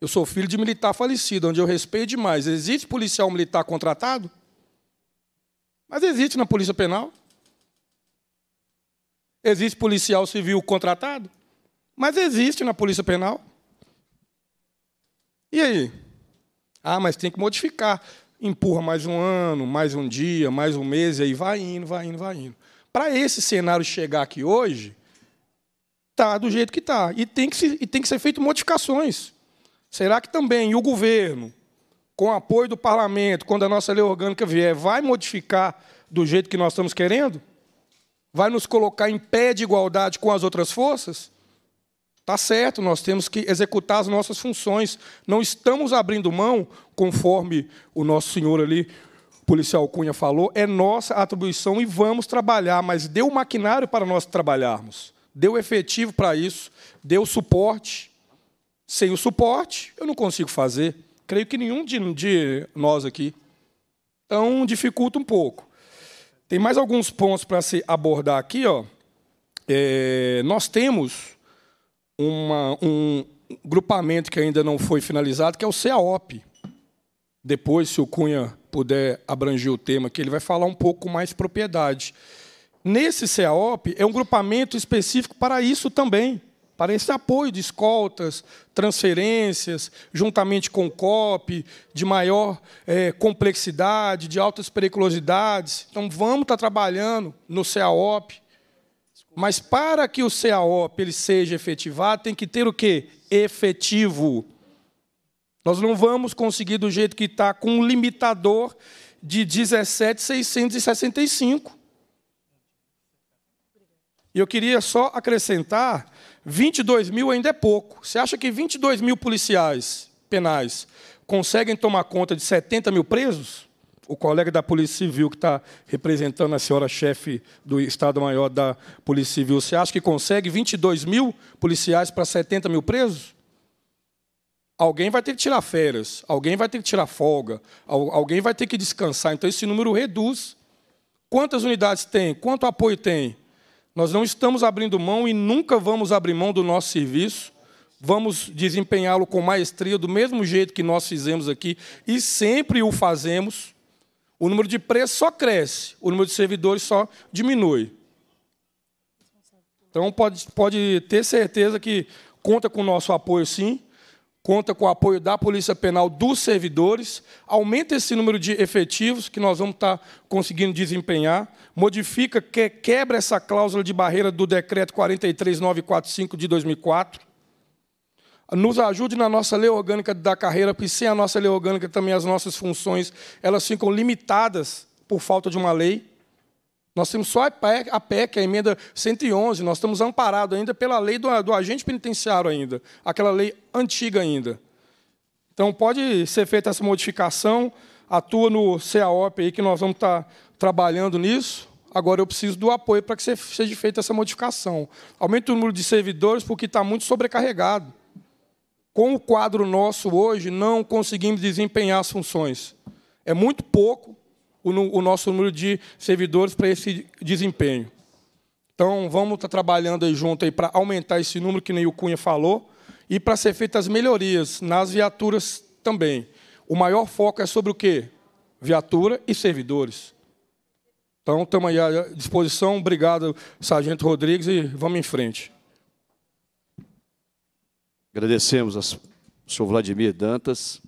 Eu sou filho de militar falecido, onde eu respeito demais. Existe policial militar contratado? Mas existe na Polícia Penal. Existe policial civil contratado? Mas existe na Polícia Penal. E aí? Ah, mas tem que modificar. Empurra mais um ano, mais um dia, mais um mês, e aí vai indo, vai indo, vai indo. Para esse cenário chegar aqui hoje, está do jeito que está. E, tem que e tem que ser feito modificações. Será que também o governo, com apoio do parlamento, quando a nossa lei orgânica vier, vai modificar do jeito que nós estamos querendo? Vai nos colocar em pé de igualdade com as outras forças? Está certo, nós temos que executar as nossas funções. Não estamos abrindo mão, conforme o nosso senhor ali, policial Cunha, falou, é nossa atribuição e vamos trabalhar, mas dê o maquinário para nós trabalharmos deu efetivo para isso, deu suporte. Sem o suporte, eu não consigo fazer. Creio que nenhum de, de nós aqui. Então, dificulta um pouco. Tem mais alguns pontos para se abordar aqui. Ó. É, nós temos uma, um grupamento que ainda não foi finalizado, que é o CAOP. Depois, se o Cunha puder abranger o tema, que ele vai falar um pouco mais propriedade. Nesse CAOP é um grupamento específico para isso também, para esse apoio de escoltas, transferências, juntamente com o COP, de maior é, complexidade, de altas periculosidades. Então, vamos estar tá trabalhando no CAOP. Mas para que o CAOP ele seja efetivado, tem que ter o quê? Efetivo. Nós não vamos conseguir do jeito que está, com um limitador de 17,665. E eu queria só acrescentar: 22 mil ainda é pouco. Você acha que 22 mil policiais penais conseguem tomar conta de 70 mil presos? O colega da Polícia Civil que está representando a senhora chefe do Estado-Maior da Polícia Civil, você acha que consegue 22 mil policiais para 70 mil presos? Alguém vai ter que tirar férias, alguém vai ter que tirar folga, alguém vai ter que descansar. Então, esse número reduz. Quantas unidades tem? Quanto apoio tem? Nós não estamos abrindo mão e nunca vamos abrir mão do nosso serviço. Vamos desempenhá-lo com maestria, do mesmo jeito que nós fizemos aqui e sempre o fazemos. O número de preços só cresce, o número de servidores só diminui. Então pode, pode ter certeza que conta com o nosso apoio sim conta com o apoio da Polícia Penal, dos servidores, aumenta esse número de efetivos que nós vamos estar tá conseguindo desempenhar, modifica, quebra essa cláusula de barreira do Decreto 43945 de 2004, nos ajude na nossa lei orgânica da carreira, porque sem a nossa lei orgânica também as nossas funções elas ficam limitadas por falta de uma lei. Nós temos só a PEC, a emenda 111, nós estamos amparados ainda pela lei do, do agente penitenciário ainda, aquela lei antiga ainda. Então, pode ser feita essa modificação, atua no CAOP aí, que nós vamos estar trabalhando nisso. Agora eu preciso do apoio para que seja feita essa modificação. Aumento o número de servidores porque está muito sobrecarregado. Com o quadro nosso hoje, não conseguimos desempenhar as funções. É muito pouco o, o nosso número de servidores para esse desempenho. Então, vamos estar tá trabalhando aí junto aí para aumentar esse número, que nem o Cunha falou, e para ser feitas melhorias nas viaturas também. O maior foco é sobre o quê? Viatura e servidores. Então, estamos aí à disposição. Obrigado, Sargento Rodrigues, e vamos em frente. Agradecemos ao senhor Vladimir Dantas.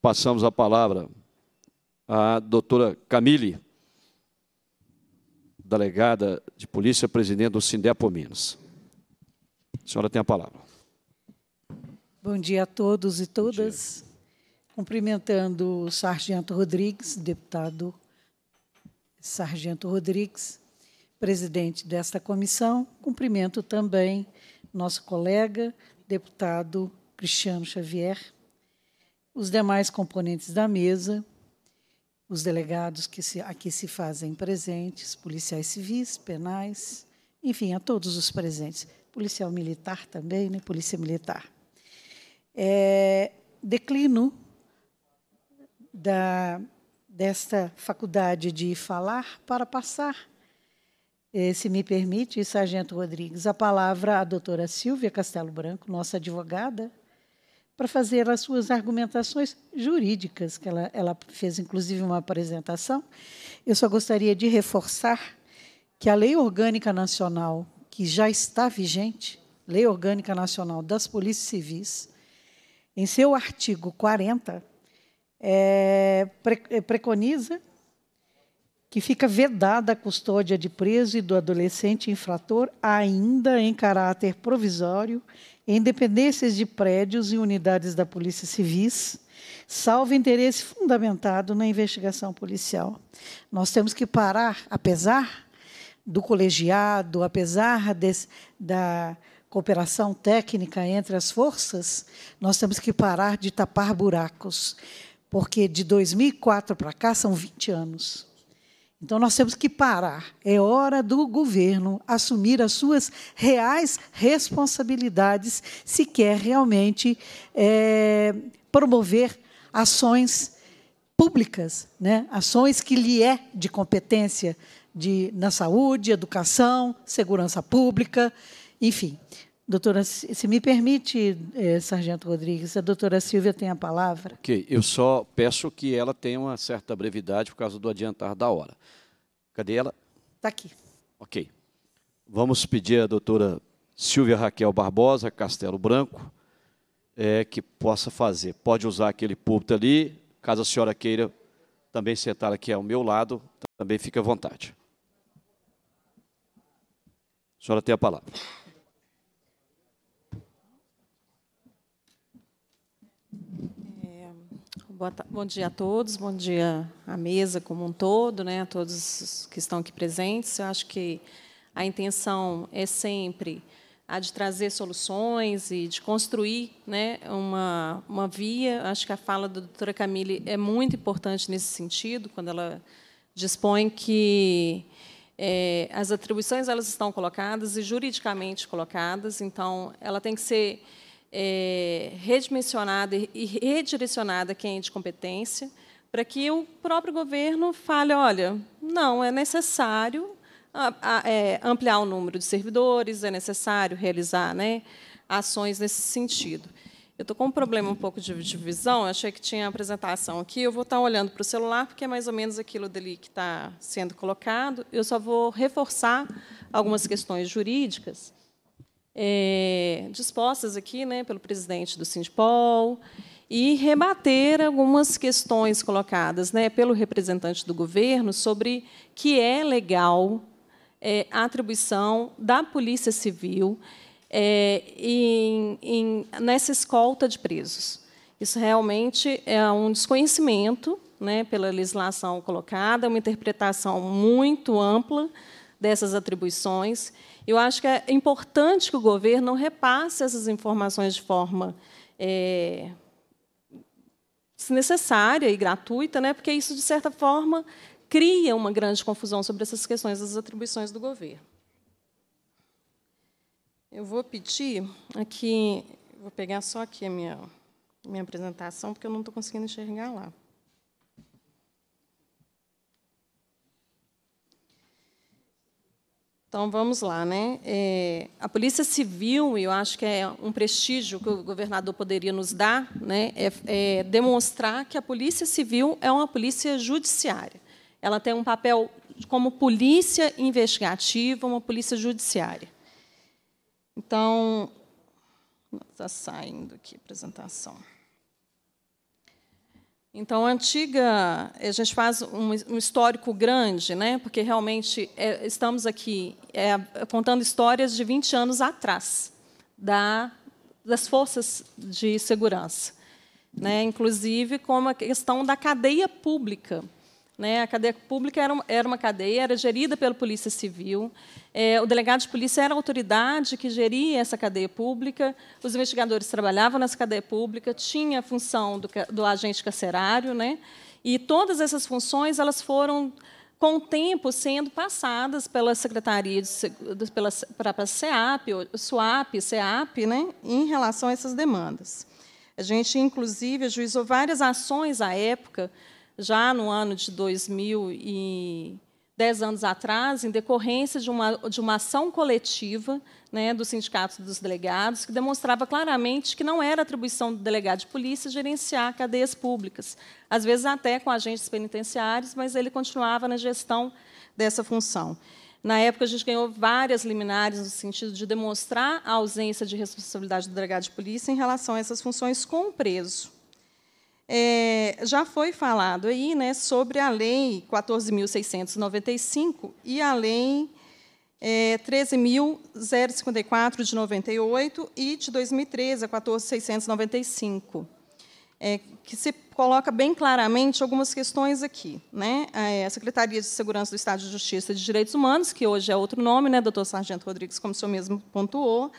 Passamos a palavra a doutora Camille, delegada de polícia, presidente do Sindepo Minas. A senhora tem a palavra. Bom dia a todos e todas. Cumprimentando o Sargento Rodrigues, deputado Sargento Rodrigues, presidente desta comissão. Cumprimento também nosso colega, deputado Cristiano Xavier, os demais componentes da mesa, os delegados que se, aqui se fazem presentes, policiais civis, penais, enfim, a todos os presentes. Policial militar também, né? Polícia militar. É, declino da, desta faculdade de falar para passar, é, se me permite, Sargento Rodrigues, a palavra à doutora Silvia Castelo Branco, nossa advogada, para fazer as suas argumentações jurídicas, que ela, ela fez inclusive uma apresentação. Eu só gostaria de reforçar que a Lei Orgânica Nacional, que já está vigente, Lei Orgânica Nacional das Polícias Civis, em seu artigo 40, é, é, preconiza que fica vedada a custódia de preso e do adolescente infrator, ainda em caráter provisório, independências de prédios e unidades da Polícia Civis, salvo interesse fundamentado na investigação policial. Nós temos que parar, apesar do colegiado, apesar desse, da cooperação técnica entre as forças, nós temos que parar de tapar buracos, porque de 2004 para cá são 20 anos. Então nós temos que parar. É hora do governo assumir as suas reais responsabilidades se quer realmente é, promover ações públicas, né? ações que lhe é de competência de, na saúde, educação, segurança pública, enfim. Doutora, se me permite, eh, Sargento Rodrigues, a doutora Silvia tem a palavra. Ok, eu só peço que ela tenha uma certa brevidade por causa do adiantar da hora. Cadê ela? Está aqui. Ok. Vamos pedir à doutora Silvia Raquel Barbosa, Castelo Branco, é, que possa fazer. Pode usar aquele púlpito ali, caso a senhora queira também sentar aqui ao meu lado, também fica à vontade. A senhora tem a palavra. bom dia a todos, bom dia à mesa como um todo, né, a todos que estão aqui presentes. Eu acho que a intenção é sempre a de trazer soluções e de construir né, uma, uma via. Acho que a fala da doutora Camille é muito importante nesse sentido, quando ela dispõe que é, as atribuições elas estão colocadas e juridicamente colocadas, então ela tem que ser é, redimensionada e redirecionada quem é de competência, para que o próprio governo fale, olha, não, é necessário ah, ah, é, ampliar o número de servidores, é necessário realizar né, ações nesse sentido. Eu estou com um problema um pouco de, visão, achei que tinha a apresentação aqui, eu vou estar tá olhando para o celular, porque é mais ou menos aquilo dali que está sendo colocado, eu só vou reforçar algumas questões jurídicas, é, dispostas aqui né, pelo presidente do Sindipol e rebater algumas questões colocadas né, pelo representante do governo sobre que é legal é, a atribuição da Polícia Civil é, em, em, nessa escolta de presos. Isso realmente é um desconhecimento né, pela legislação colocada, uma interpretação muito ampla dessas atribuições. Eu acho que é importante que o governo repasse essas informações de forma é, necessária e gratuita, né? porque isso, de certa forma, cria uma grande confusão sobre essas questões das atribuições do governo. Eu vou pedir aqui, vou pegar só aqui a minha, minha apresentação, porque eu não estou conseguindo enxergar lá. Então, vamos lá. Né? É, a Polícia Civil, eu acho que é um prestígio que o governador poderia nos dar, né? É, é demonstrar que a Polícia Civil é uma polícia judiciária. Ela tem um papel como polícia investigativa, uma polícia judiciária. Então, está saindo aqui a apresentação. Então, a antiga, a gente faz um, um histórico grande, né? porque realmente é, estamos aqui é, contando histórias de 20 anos atrás da, das forças de segurança. Né? Inclusive, como a questão da cadeia pública, né? A cadeia pública era, era uma cadeia, era gerida pela Polícia Civil. É, o delegado de polícia era a autoridade que geria essa cadeia pública. Os investigadores trabalhavam nessa cadeia pública, tinha a função do, do agente carcerário, né? E todas essas funções elas foram com o tempo sendo passadas pela Secretaria de, pela para SEAP, SUAP, SEAP, né, em relação a essas demandas. A gente inclusive ajuizou várias ações à época já no ano de 2010 anos atrás, em decorrência de uma, de uma ação coletiva né, do Sindicato dos Delegados, que demonstrava claramente que não era atribuição do delegado de polícia gerenciar cadeias públicas, às vezes até com agentes penitenciários, mas ele continuava na gestão dessa função. Na época, a gente ganhou várias liminares no sentido de demonstrar a ausência de responsabilidade do delegado de polícia em relação a essas funções com o preso. É, já foi falado aí né, sobre a Lei 14.695 e a Lei é, 13.054 de 98 e de 2013 a 14.695, é, que se coloca bem claramente algumas questões aqui. Né? É, a Secretaria de Segurança do Estado de Justiça e de Direitos Humanos, que hoje é outro nome, né, doutor Sargento Rodrigues, como o senhor mesmo pontuou,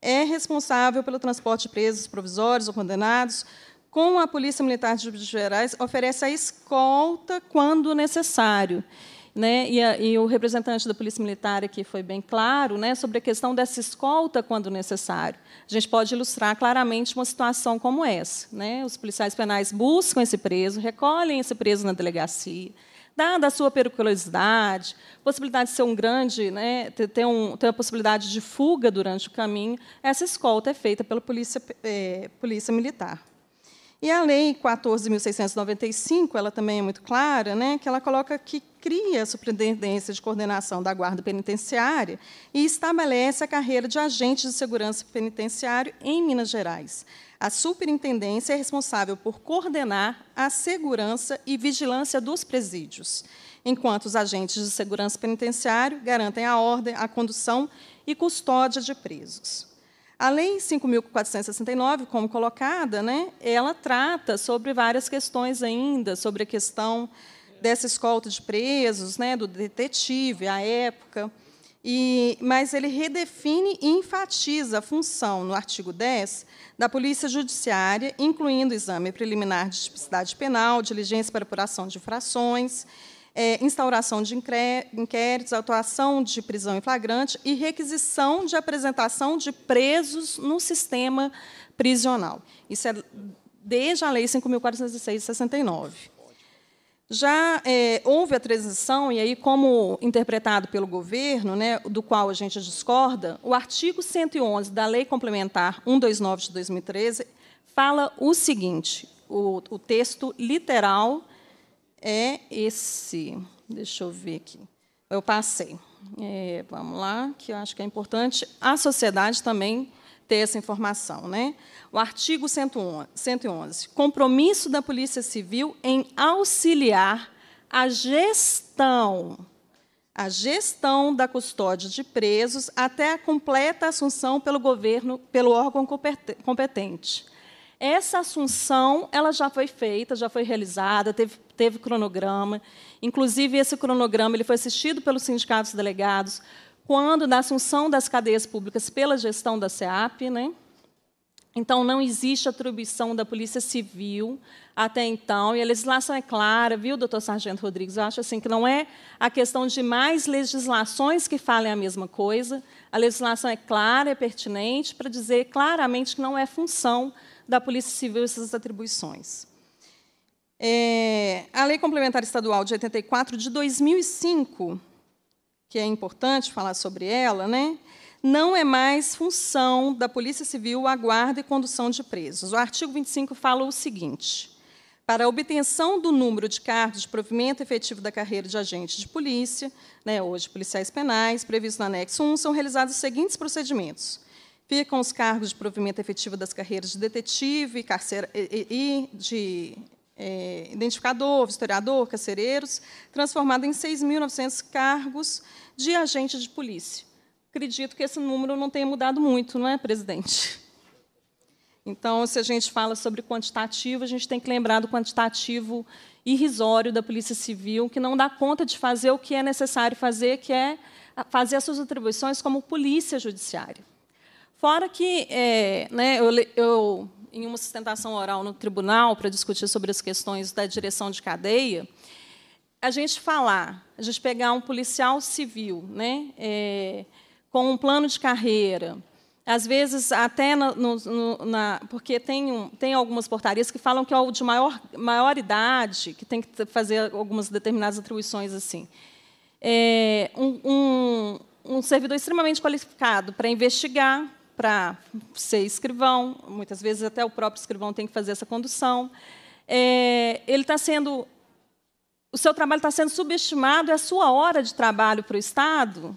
é responsável pelo transporte de presos provisórios ou condenados com a Polícia Militar de Juiz de Gerais, oferece a escolta quando necessário. Né? E, a, e, o representante da Polícia Militar aqui foi bem claro né, sobre a questão dessa escolta quando necessário. A gente pode ilustrar claramente uma situação como essa. Né? Os policiais penais buscam esse preso, recolhem esse preso na delegacia, dada a sua periculosidade, possibilidade de ser um grande, né, ter, um, ter a possibilidade de fuga durante o caminho, essa escolta é feita pela polícia, é, polícia militar. E a Lei 14.695, ela também é muito clara, né, que ela coloca que cria a Superintendência de Coordenação da Guarda Penitenciária e estabelece a carreira de agente de segurança penitenciário em Minas Gerais. A superintendência é responsável por coordenar a segurança e vigilância dos presídios, enquanto os agentes de segurança penitenciário garantem a ordem, a condução e custódia de presos. A Lei 5.469, como colocada, né, ela trata sobre várias questões ainda, sobre a questão dessa escolta de presos, né, do detetive, à época. E, mas ele redefine e enfatiza a função, no artigo 10, da Polícia Judiciária, incluindo o exame preliminar de tipicidade penal, diligência para apuração de infrações é, instauração de inquéritos, atuação de prisão em flagrante e requisição de apresentação de presos no sistema prisional. Isso é desde a Lei 5.406 de 69. Já é, houve a transição, e aí, como interpretado pelo governo, né, do qual a gente discorda, o artigo 111 da Lei Complementar 129 de 2013 fala o seguinte: o, o texto literal é esse. Deixa eu ver aqui. Eu passei. É, vamos lá, que eu acho que é importante a sociedade também ter essa informação. Né? O artigo 111. Compromisso da Polícia Civil em auxiliar a gestão a gestão da custódia de presos até a completa assunção pelo governo, pelo órgão competente, essa assunção ela já foi feita, já foi realizada, teve, teve cronograma. Inclusive, esse cronograma ele foi assistido pelos sindicatos delegados quando na assunção das cadeias públicas pela gestão da SEAP. Né? Então, não existe atribuição da Polícia Civil até então, e a legislação é clara, viu, doutor Sargento Rodrigues? Eu acho assim que não é a questão de mais legislações que falem a mesma coisa. A legislação é clara, é pertinente, para dizer claramente que não é função da Polícia Civil essas atribuições. É, a Lei Complementar Estadual de 84 de 2005, que é importante falar sobre ela, né? não é mais função da Polícia Civil a guarda e condução de presos. O artigo 25 fala o seguinte: para a obtenção do número de cargos de provimento efetivo da carreira de agente de polícia, né, hoje policiais penais, previsto no anexo 1, são realizados os seguintes procedimentos: ficam os cargos de provimento efetivo das carreiras de detetive, carcer e, e de é, identificador, vistoriador, carcereiros, transformado em 6.900 cargos de agente de polícia. Acredito que esse número não tenha mudado muito, não é, presidente? Então, se a gente fala sobre quantitativo, a gente tem que lembrar do quantitativo irrisório da Polícia Civil, que não dá conta de fazer o que é necessário fazer, que é fazer as suas atribuições como polícia judiciária. Fora que é, né, eu, eu, em uma sustentação oral no tribunal, para discutir sobre as questões da direção de cadeia, a gente falar, a gente pegar um policial civil né, é, com um plano de carreira, às vezes até no, no, na, porque tem, um, tem algumas portarias que falam que é o de maior, maior idade, que tem que fazer algumas determinadas atribuições assim. É, um, um, um servidor extremamente qualificado para investigar, para ser escrivão, muitas vezes até o próprio escrivão tem que fazer essa condução. É, ele está sendo, o seu trabalho está sendo subestimado, e a sua hora de trabalho para o Estado,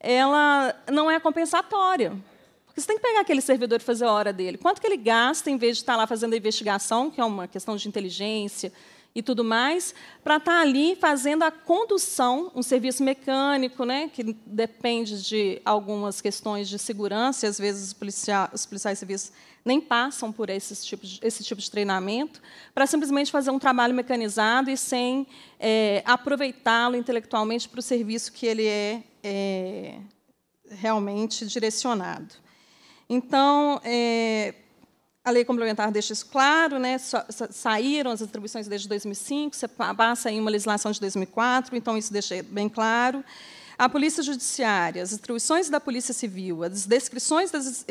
ela não é compensatória. Porque você tem que pegar aquele servidor e fazer a hora dele. Quanto que ele gasta em vez de estar tá lá fazendo a investigação, que é uma questão de inteligência, e tudo mais, para estar tá ali fazendo a condução, um serviço mecânico, né, que depende de algumas questões de segurança, e às vezes os, policiais, os policiais civis nem passam por esse tipo de, esse tipo de treinamento, para simplesmente fazer um trabalho mecanizado e sem é, aproveitá-lo intelectualmente para o serviço que ele é, é realmente direcionado. Então, é, a lei complementar deixa isso claro, né? saíram as atribuições desde 2005, você passa em uma legislação de 2004, então isso deixa bem claro. A Polícia Judiciária, as atribuições da Polícia Civil, as descrições das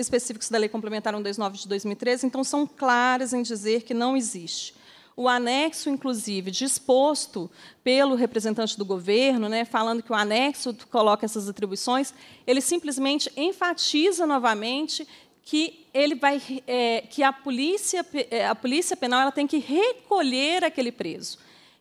da Lei Complementar 129 de 2013, então, são claras em dizer que não existe. O anexo, inclusive, disposto pelo representante do governo, né, falando que o anexo coloca essas atribuições, ele simplesmente enfatiza novamente que ele vai, é, que a polícia, é, a polícia penal ela tem que recolher aquele preso.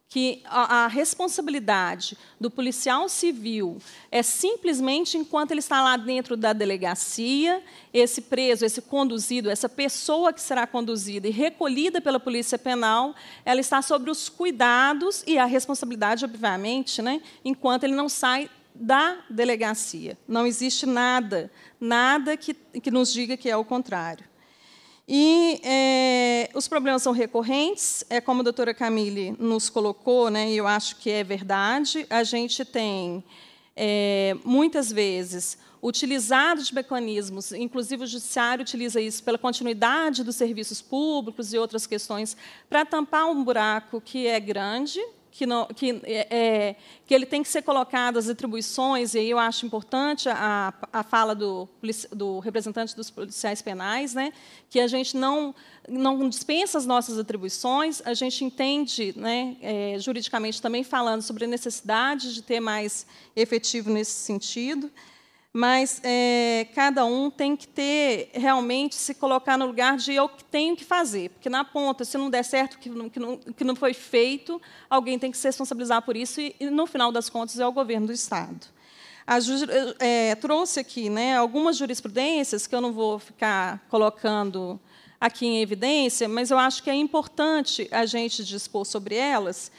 Que a, a responsabilidade do policial civil é simplesmente enquanto ele está lá dentro da delegacia, esse preso, esse conduzido, essa pessoa que será conduzida e recolhida pela polícia penal, ela está sobre os cuidados e a responsabilidade, obviamente, né, enquanto ele não sai da delegacia. Não existe nada, nada que, que nos diga que é o contrário. E é, os problemas são recorrentes, é como a doutora Camille nos colocou, né, e eu acho que é verdade, a gente tem, é, muitas vezes, utilizado de mecanismos, inclusive o judiciário utiliza isso pela continuidade dos serviços públicos e outras questões, para tampar um buraco que é grande, que, não, que, é, é, que ele tem que ser colocado as atribuições, e aí eu acho importante a, a fala do, do representante dos policiais penais, né, que a gente não, não dispensa as nossas atribuições, a gente entende, né, é, juridicamente também falando sobre a necessidade de ter mais efetivo nesse sentido, mas é, cada um tem que ter realmente se colocar no lugar de eu que tenho que fazer, porque na ponta, se não der certo, que não, que não, que não foi feito, alguém tem que se responsabilizar por isso e, e no final das contas é o governo do estado. A, é, é, trouxe aqui né, algumas jurisprudências que eu não vou ficar colocando aqui em evidência, mas eu acho que é importante a gente dispor sobre elas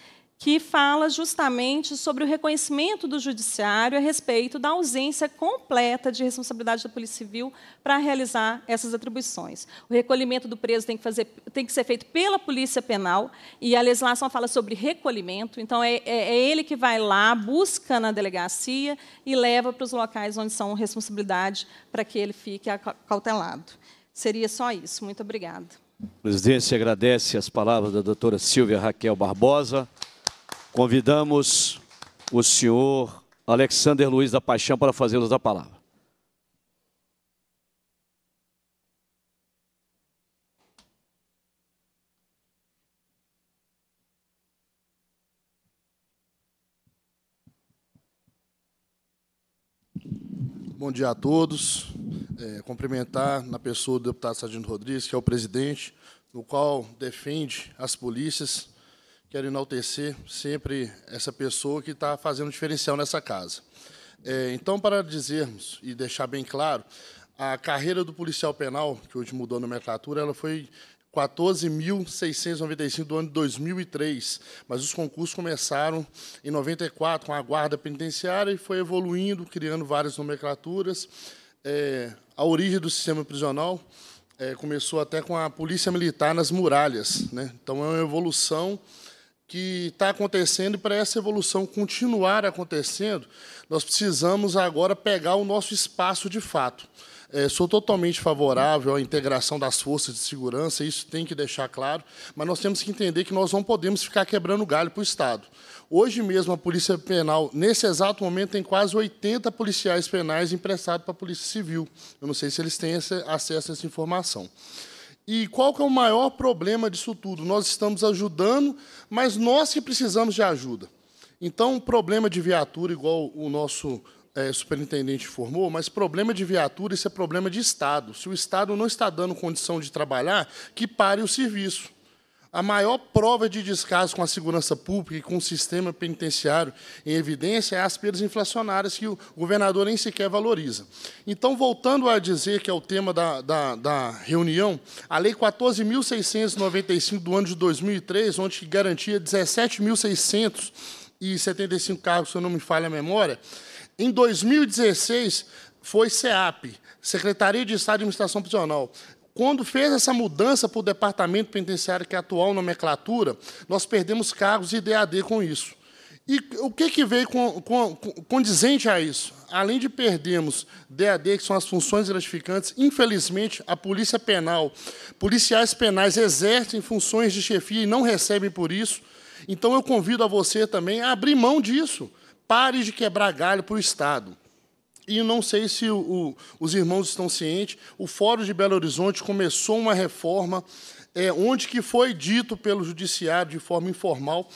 que fala justamente sobre o reconhecimento do judiciário a respeito da ausência completa de responsabilidade da Polícia Civil para realizar essas atribuições. O recolhimento do preso tem que, fazer, tem que ser feito pela Polícia Penal e a legislação fala sobre recolhimento, então é, é, é ele que vai lá, busca na delegacia e leva para os locais onde são responsabilidade para que ele fique acautelado. Seria só isso. Muito obrigada. A presidência agradece as palavras da doutora Silvia Raquel Barbosa. Convidamos o senhor Alexander Luiz da Paixão para fazê-los a palavra. Bom dia a todos. É, cumprimentar na pessoa do deputado Sadino Rodrigues, que é o presidente, no qual defende as polícias quero enaltecer sempre essa pessoa que está fazendo diferencial nessa casa. É, então, para dizermos e deixar bem claro, a carreira do policial penal, que hoje mudou a nomenclatura, ela foi 14.695 do ano de 2003, mas os concursos começaram em 94 com a guarda penitenciária e foi evoluindo, criando várias nomenclaturas. É, a origem do sistema prisional é, começou até com a polícia militar nas muralhas, né? Então é uma evolução que está acontecendo e para essa evolução continuar acontecendo, nós precisamos agora pegar o nosso espaço de fato. É, sou totalmente favorável à integração das forças de segurança, isso tem que deixar claro, mas nós temos que entender que nós não podemos ficar quebrando galho para o Estado. Hoje mesmo, a Polícia Penal, nesse exato momento, tem quase 80 policiais penais emprestados para a Polícia Civil. Eu não sei se eles têm esse, acesso a essa informação. E qual que é o maior problema disso tudo? Nós estamos ajudando, mas nós que precisamos de ajuda. Então, problema de viatura, igual o nosso é, superintendente informou, mas problema de viatura, isso é problema de Estado. Se o Estado não está dando condição de trabalhar, que pare o serviço a maior prova de descaso com a segurança pública e com o sistema penitenciário em evidência é as perdas inflacionárias que o governador nem sequer valoriza. Então, voltando a dizer que é o tema da, da, da reunião, a Lei 14.695 do ano de 2003, onde garantia 17.675 cargos, se eu não me falha a memória, em 2016 foi SEAP, Secretaria de Estado de Administração Prisional. Quando fez essa mudança para o departamento penitenciário, que é a atual nomenclatura, nós perdemos cargos de DAD com isso. E o que, que veio com, com, condizente a isso? Além de perdermos DAD, que são as funções gratificantes, infelizmente, a polícia penal, policiais penais exercem funções de chefia e não recebem por isso. Então, eu convido a você também a abrir mão disso. Pare de quebrar galho para o Estado. E não sei se o, o, os irmãos estão cientes, o Fórum de Belo Horizonte começou uma reforma é, onde que foi dito pelo judiciário de forma informal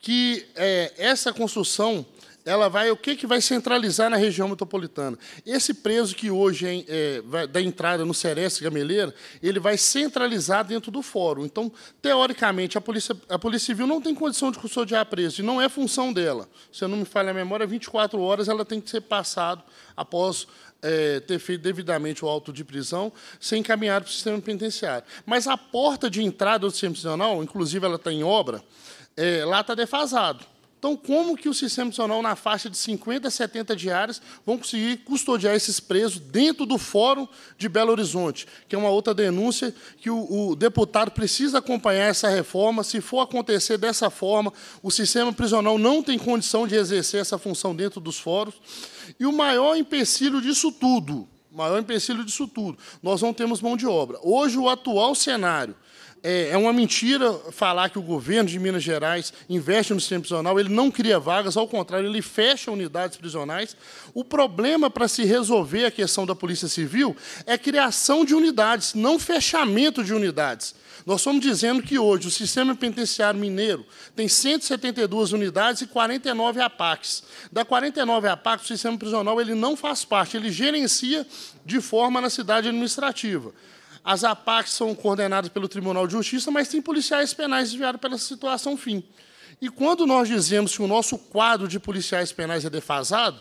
que é, essa construção ela vai o que, que vai centralizar na região metropolitana. Esse preso que hoje é, é da entrada no Sereste Gameleira, ele vai centralizar dentro do fórum. Então, teoricamente, a polícia, a polícia Civil não tem condição de custodiar preso, e não é função dela. Se eu não me falha a memória, 24 horas ela tem que ser passado após é, ter feito devidamente o auto de prisão, ser encaminhado para o sistema penitenciário. Mas a porta de entrada do sistema prisional, inclusive ela está em obra, é, lá está defasado. Então, como que o sistema prisional, na faixa de 50 a 70 diárias, vão conseguir custodiar esses presos dentro do Fórum de Belo Horizonte, que é uma outra denúncia que o, o deputado precisa acompanhar essa reforma. Se for acontecer dessa forma, o sistema prisional não tem condição de exercer essa função dentro dos fóruns. E o maior empecilho disso tudo, maior empecilho disso tudo, nós não temos mão de obra. Hoje, o atual cenário é, é, uma mentira falar que o governo de Minas Gerais investe no sistema prisional, ele não cria vagas, ao contrário, ele fecha unidades prisionais. O problema para se resolver a questão da Polícia Civil é criação de unidades, não fechamento de unidades. Nós estamos dizendo que hoje o sistema penitenciário mineiro tem 172 unidades e 49 APACs. Da 49 APACs, o sistema prisional ele não faz parte, ele gerencia de forma na cidade administrativa. As APACs são condenadas pelo Tribunal de Justiça, mas tem policiais penais desviados pela situação fim. E quando nós dizemos que o nosso quadro de policiais penais é defasado,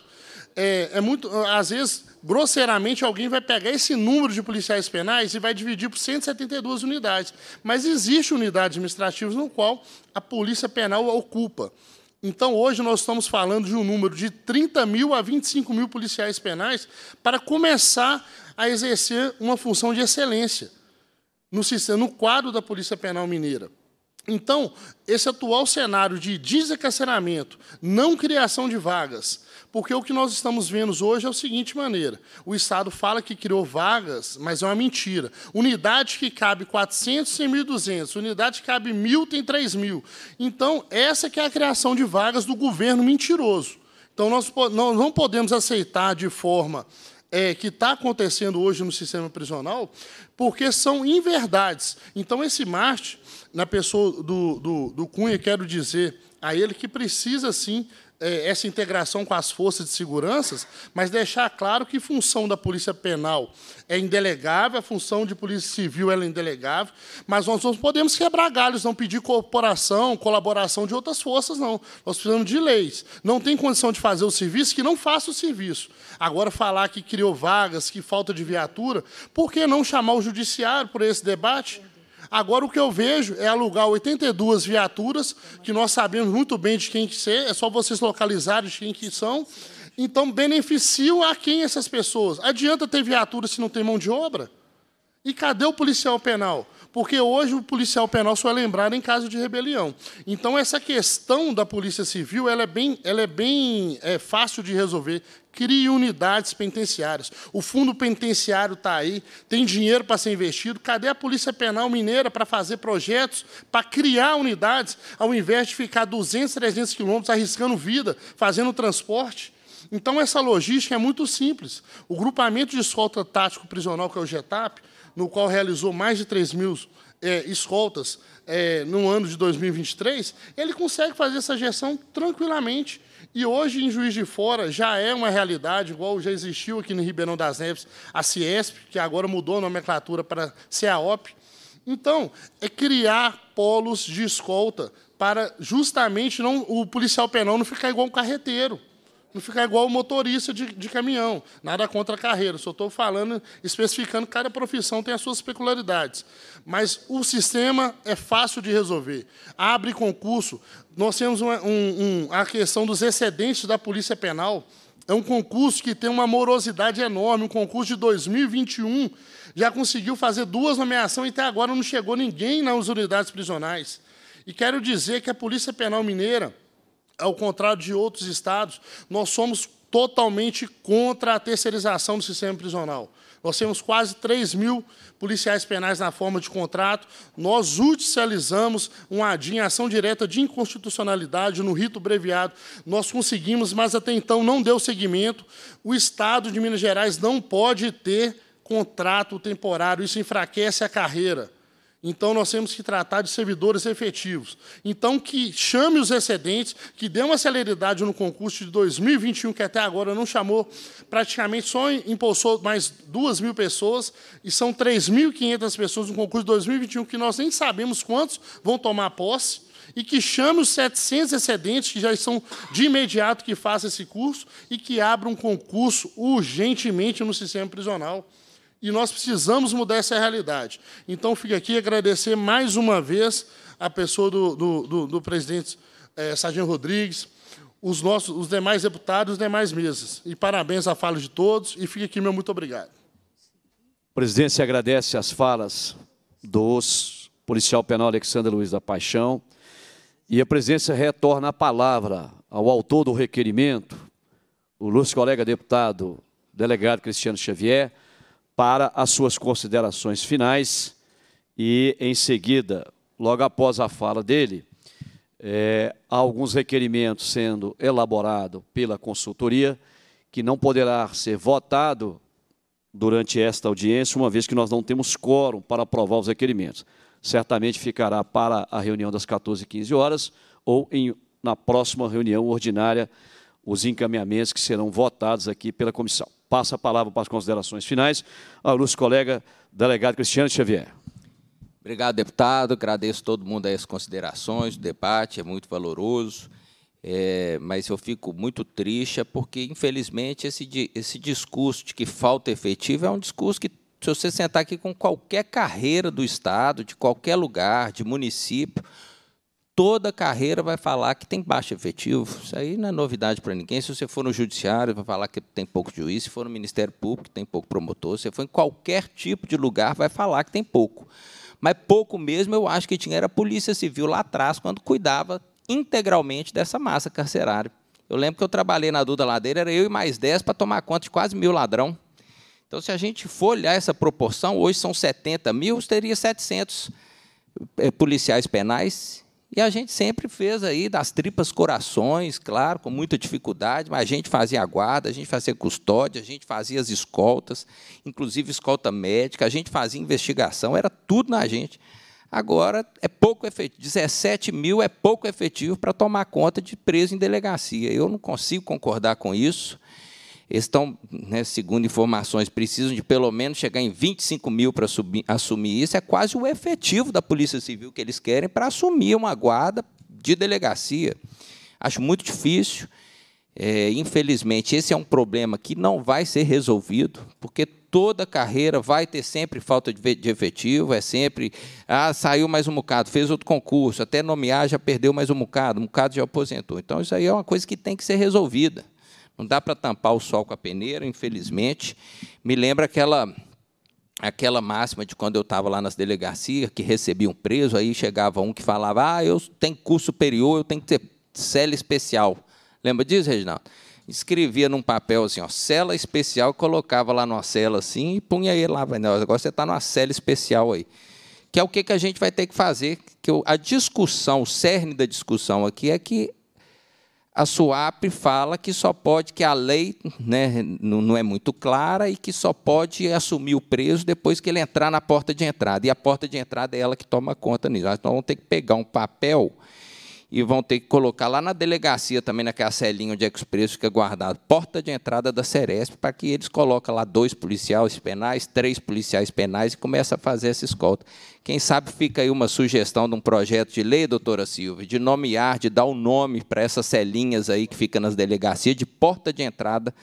é, é muito, às vezes, grosseiramente, alguém vai pegar esse número de policiais penais e vai dividir por 172 unidades. Mas existe unidades administrativas no qual a polícia penal ocupa. Então, hoje, nós estamos falando de um número de 30 mil a 25 mil policiais penais para começar a exercer uma função de excelência no, sistema, no quadro da Polícia Penal Mineira. Então, esse atual cenário de desencarceramento, não criação de vagas, porque o que nós estamos vendo hoje é o seguinte maneira: o Estado fala que criou vagas, mas é uma mentira. Unidade que cabe 400 tem 1.200, unidade que cabe 1.000 tem 3.000. Então, essa que é a criação de vagas do governo mentiroso. Então, nós, nós não podemos aceitar de forma é, que está acontecendo hoje no sistema prisional, porque são inverdades. Então, esse Marte, na pessoa do, do, do Cunha, quero dizer a ele que precisa, sim, é, essa integração com as forças de segurança, mas deixar claro que função da Polícia Penal é indelegável, a função de Polícia Civil é indelegável, mas nós não podemos quebrar galhos, não pedir cooperação, colaboração de outras forças, não. Nós precisamos de leis. Não tem condição de fazer o serviço que não faça o serviço. Agora, falar que criou vagas, que falta de viatura, por que não chamar o Judiciário para esse debate? Agora o que eu vejo é alugar 82 viaturas, que nós sabemos muito bem de quem que ser, é só vocês localizarem de quem que são. Então beneficiam a quem essas pessoas? Adianta ter viatura se não tem mão de obra? E cadê o policial penal? Porque hoje o policial penal só é lembrado em caso de rebelião. Então essa questão da polícia civil ela é bem, ela é bem é, fácil de resolver. Crie unidades penitenciárias. O fundo penitenciário está aí, tem dinheiro para ser investido. Cadê a Polícia Penal Mineira para fazer projetos, para criar unidades, ao invés de ficar 200, 300 quilômetros arriscando vida, fazendo transporte? Então, essa logística é muito simples. O grupamento de escolta tático prisional, que é o GETAP, no qual realizou mais de 3 mil é, escoltas é, no ano de 2023, ele consegue fazer essa gestão tranquilamente. E hoje, em Juiz de Fora, já é uma realidade, igual já existiu aqui no Ribeirão das Neves, a Ciesp, que agora mudou a nomenclatura para CAOP. Então, é criar polos de escolta para justamente não o policial penal não ficar igual um carreteiro, não ficar igual o motorista de, de, caminhão. Nada contra a carreira, só estou falando, especificando, cada profissão tem as suas peculiaridades mas o sistema é fácil de resolver. Abre concurso. Nós temos um, um, a questão dos excedentes da Polícia Penal. É um concurso que tem uma morosidade enorme. Um concurso de 2021 já conseguiu fazer duas nomeações e até agora não chegou ninguém nas unidades prisionais. E quero dizer que a Polícia Penal Mineira, ao contrário de outros estados, nós somos totalmente contra a terceirização do sistema prisional. Nós temos quase 3 mil policiais penais na forma de contrato. Nós judicializamos uma ADIM, ação direta de inconstitucionalidade, no rito breviado. Nós conseguimos, mas até então não deu seguimento. O Estado de Minas Gerais não pode ter contrato temporário. Isso enfraquece a carreira. Então nós temos que tratar de servidores efetivos. Então que chame os excedentes, que dê uma celeridade no concurso de 2021, que até agora não chamou, praticamente só impulsou mais 2 mil pessoas, e são 3.500 pessoas no concurso de 2021, que nós nem sabemos quantos vão tomar posse e que chame os 700 excedentes que já estão de imediato que façam esse curso e que abra um concurso urgentemente no sistema prisional e nós precisamos mudar essa realidade. Então, fico aqui agradecer mais uma vez a pessoa do, do, do, do presidente é, Sargento Rodrigues, os nossos, os demais deputados, os demais mesas. E parabéns à fala de todos e fica aqui meu muito obrigado. A presidência agradece as falas dos policial penal Alexandre Luiz da Paixão e a presidência retorna a palavra ao autor do requerimento, o nosso colega deputado delegado Cristiano Xavier para as suas considerações finais e, em seguida, logo após a fala dele, é, há alguns requerimentos sendo elaborados pela consultoria que não poderá ser votado durante esta audiência, uma vez que nós não temos quórum para aprovar os requerimentos. Certamente ficará para a reunião das 14h15 horas ou em, na próxima reunião ordinária os encaminhamentos que serão votados aqui pela comissão passa a palavra para as considerações finais ao nosso colega delegado Cristiano Xavier. Obrigado, deputado. Agradeço a todo mundo as considerações, o debate é muito valoroso. É, mas eu fico muito triste porque, infelizmente, esse, esse discurso de que falta efetivo é um discurso que, se você sentar aqui com qualquer carreira do Estado, de qualquer lugar, de município, toda carreira vai falar que tem baixo efetivo. Isso aí não é novidade para ninguém. Se você for no judiciário, vai falar que tem pouco juiz. Se for no Ministério Público, tem pouco promotor. Se for em qualquer tipo de lugar, vai falar que tem pouco. Mas pouco mesmo eu acho que tinha era a Polícia Civil lá atrás, quando cuidava integralmente dessa massa carcerária. Eu lembro que eu trabalhei na Duda Ladeira, era eu e mais 10 para tomar conta de quase mil ladrão. Então, se a gente for olhar essa proporção, hoje são 70 mil, teria 700 eh, policiais penais e a gente sempre fez aí das tripas corações, claro, com muita dificuldade, mas a gente fazia a guarda, a gente fazia custódia, a gente fazia as escoltas, inclusive escolta médica, a gente fazia investigação, era tudo na gente. Agora é pouco efetivo, 17 mil é pouco efetivo para tomar conta de preso em delegacia. Eu não consigo concordar com isso estão, né, segundo informações, precisam de pelo menos chegar em 25 mil para assumir isso. É quase o efetivo da Polícia Civil que eles querem para assumir uma guarda de delegacia. Acho muito difícil. É, infelizmente, esse é um problema que não vai ser resolvido, porque toda carreira vai ter sempre falta de efetivo, é sempre, ah, saiu mais um bocado, fez outro concurso, até nomear já perdeu mais um bocado, um bocado já aposentou. Então, isso aí é uma coisa que tem que ser resolvida. Não dá para tampar o sol com a peneira, infelizmente. Me lembra aquela aquela máxima de quando eu estava lá nas delegacias, que recebia um preso, aí chegava um que falava: "Ah, eu tenho curso superior, eu tenho que ter cela especial". Lembra disso, Reginaldo? Escrevia num papel assim, ó, cela especial, colocava lá numa cela assim e punha ele lá, vai, agora você está numa cela especial aí que é o que, que a gente vai ter que fazer. Que a discussão, o cerne da discussão aqui é que a SUAP fala que só pode, que a lei né, não é muito clara e que só pode assumir o preso depois que ele entrar na porta de entrada. E a porta de entrada é ela que toma conta nisso. Nós então, vamos ter que pegar um papel e vão ter que colocar lá na delegacia também, naquela celinha onde é que os presos ficam guardados, porta de entrada da Ceresp, para que eles coloquem lá dois policiais penais, três policiais penais e começa a fazer essa escolta. Quem sabe fica aí uma sugestão de um projeto de lei, doutora Silva, de nomear, de dar o um nome para essas celinhas aí que ficam nas delegacias de porta de entrada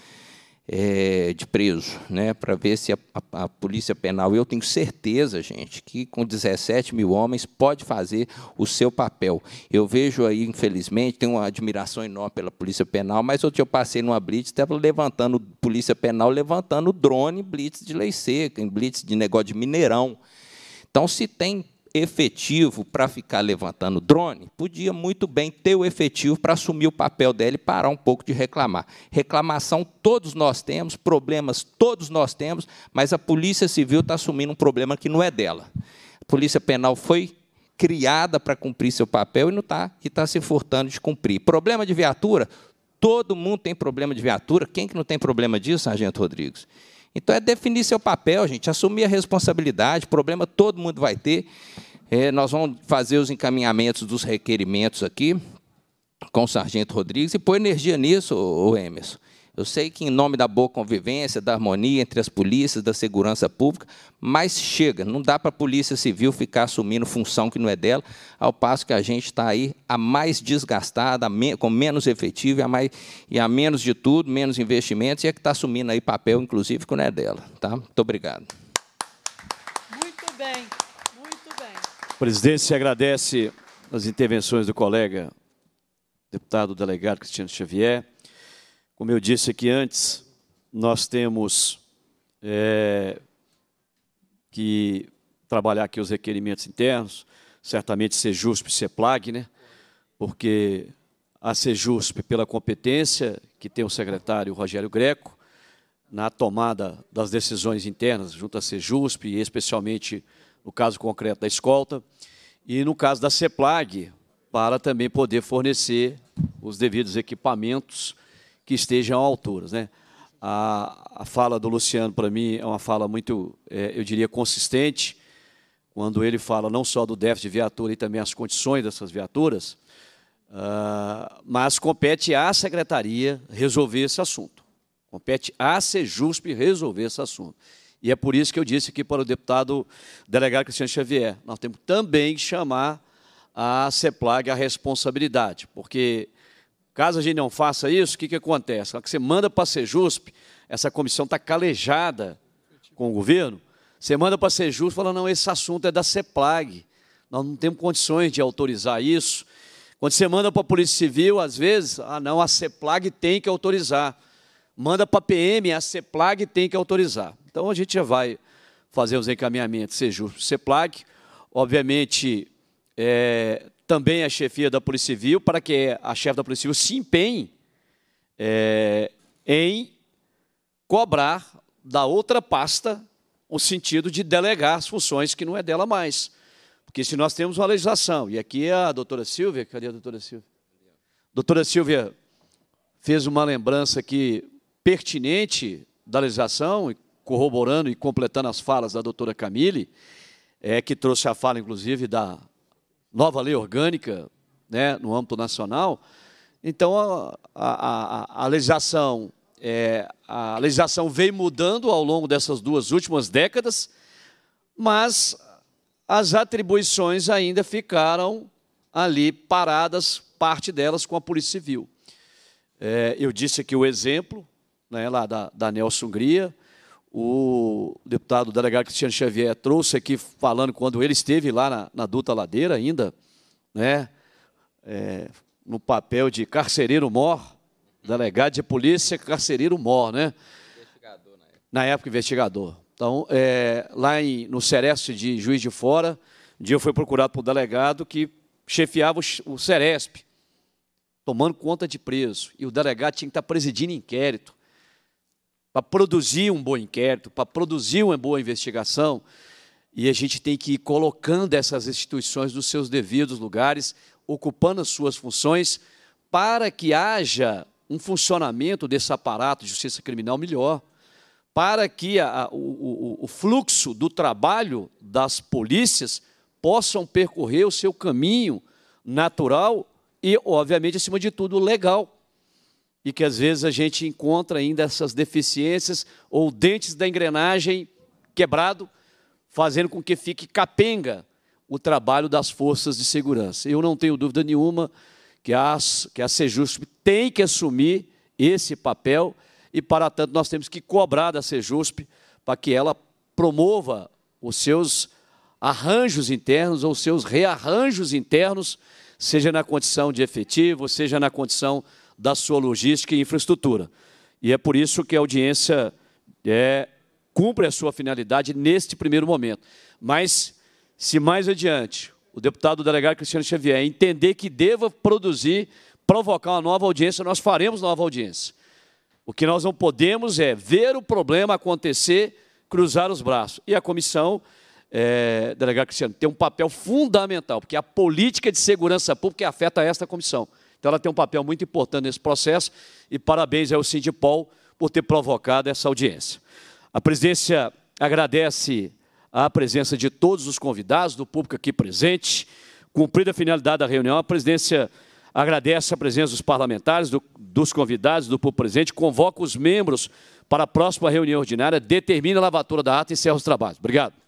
é, de preso, né, para ver se a, a, a, polícia penal, eu tenho certeza, gente, que com 17 mil homens pode fazer o seu papel. Eu vejo aí, infelizmente, tenho uma admiração enorme pela polícia penal, mas outro dia eu passei numa blitz, estava levantando, polícia penal levantando drone blitz de lei seca, em blitz de negócio de mineirão. Então, se tem efetivo para ficar levantando drone, podia muito bem ter o efetivo para assumir o papel dela e parar um pouco de reclamar. Reclamação todos nós temos, problemas todos nós temos, mas a Polícia Civil está assumindo um problema que não é dela. A Polícia Penal foi criada para cumprir seu papel e não está e está se furtando de cumprir. Problema de viatura? Todo mundo tem problema de viatura. Quem que não tem problema disso, Sargento Rodrigues? Então é definir seu papel, gente, assumir a responsabilidade, problema todo mundo vai ter. É, nós vamos fazer os encaminhamentos dos requerimentos aqui com o Sargento Rodrigues e pôr energia nisso, o Emerson. Eu sei que, em nome da boa convivência, da harmonia entre as polícias, da segurança pública, mas chega, não dá para a Polícia Civil ficar assumindo função que não é dela, ao passo que a gente está aí a mais desgastada, com menos efetivo e a, mais, e a menos de tudo, menos investimentos, e é que está assumindo aí papel, inclusive, que não é dela. Tá? Muito obrigado. Muito bem, muito bem. presidente se agradece as intervenções do colega deputado delegado Cristiano Xavier como eu disse aqui antes, nós temos é, que trabalhar aqui os requerimentos internos, certamente ser justo e ser plague, né? porque a SEJUSP, pela competência que tem o secretário Rogério Greco, na tomada das decisões internas junto à SEJUSP, e especialmente no caso concreto da escolta, e no caso da CEPLAG, para também poder fornecer os devidos equipamentos que estejam à altura. Né? A, a fala do Luciano, para mim, é uma fala muito, é, eu diria, consistente, quando ele fala não só do déficit de viatura e também as condições dessas viaturas, uh, mas compete à secretaria resolver esse assunto. Compete à Sejusp resolver esse assunto. E é por isso que eu disse aqui para o deputado delegado Cristiano Xavier, nós temos também que chamar a CEPLAG à responsabilidade, porque Caso a gente não faça isso, o que, que acontece? quando você manda para a Sejusp, essa comissão está calejada com o governo, você manda para a Sejusp e fala, não, esse assunto é da CEPLAG, nós não temos condições de autorizar isso. Quando você manda para a Polícia Civil, às vezes, ah, não, a CEPLAG tem que autorizar. Manda para a PM, a CEPLAG tem que autorizar. Então, a gente já vai fazer os encaminhamentos, Sejusp, CEPLAG. Obviamente, é, também a chefia da Polícia Civil, para que a chefe da Polícia Civil se empenhe é, em cobrar da outra pasta o sentido de delegar as funções que não é dela mais. Porque se nós temos uma legislação, e aqui é a doutora Silvia, cadê a doutora Silvia? Doutora Silvia fez uma lembrança aqui pertinente da legislação, corroborando e completando as falas da doutora Camille, é, que trouxe a fala, inclusive, da nova lei orgânica né, no âmbito nacional, então a, a, a legislação é, a legislação veio mudando ao longo dessas duas últimas décadas, mas as atribuições ainda ficaram ali paradas, parte delas com a Polícia Civil. É, eu disse aqui o exemplo né, lá da, da Nelson Hungria, o deputado o delegado Cristiano Xavier trouxe aqui falando quando ele esteve lá na, na Duta Ladeira ainda, né, é, no papel de carcereiro mor, delegado de polícia, carcereiro mor, né? Investigador na né? época. Na época investigador. Então, é, lá em, no Ceresp de Juiz de Fora, um dia eu fui procurado por delegado que chefiava o, o Ceresp, tomando conta de preso. E o delegado tinha que estar presidindo inquérito para produzir um bom inquérito, para produzir uma boa investigação. E a gente tem que ir colocando essas instituições nos seus devidos lugares, ocupando as suas funções, para que haja um funcionamento desse aparato de justiça criminal melhor, para que a, o, o, o fluxo do trabalho das polícias possam percorrer o seu caminho natural e, obviamente, acima de tudo, legal e que às vezes a gente encontra ainda essas deficiências ou dentes da engrenagem quebrado, fazendo com que fique capenga o trabalho das forças de segurança. Eu não tenho dúvida nenhuma que a, que a Sejusp tem que assumir esse papel e, para tanto, nós temos que cobrar da Sejusp para que ela promova os seus arranjos internos ou seus rearranjos internos, seja na condição de efetivo, seja na condição de da sua logística e infraestrutura. E é por isso que a audiência é, cumpre a sua finalidade neste primeiro momento. Mas, se mais adiante o deputado delegado Cristiano Xavier entender que deva produzir, provocar uma nova audiência, nós faremos nova audiência. O que nós não podemos é ver o problema acontecer, cruzar os braços. E a comissão, é, delegado Cristiano, tem um papel fundamental, porque a política de segurança pública afeta esta comissão. Então ela tem um papel muito importante nesse processo e parabéns ao Sindipol por ter provocado essa audiência. A presidência agradece a presença de todos os convidados, do público aqui presente. Cumprida a finalidade da reunião, a presidência agradece a presença dos parlamentares, do, dos convidados, do público presente, convoca os membros para a próxima reunião ordinária, determina a lavatura da ata e encerra os trabalhos. Obrigado.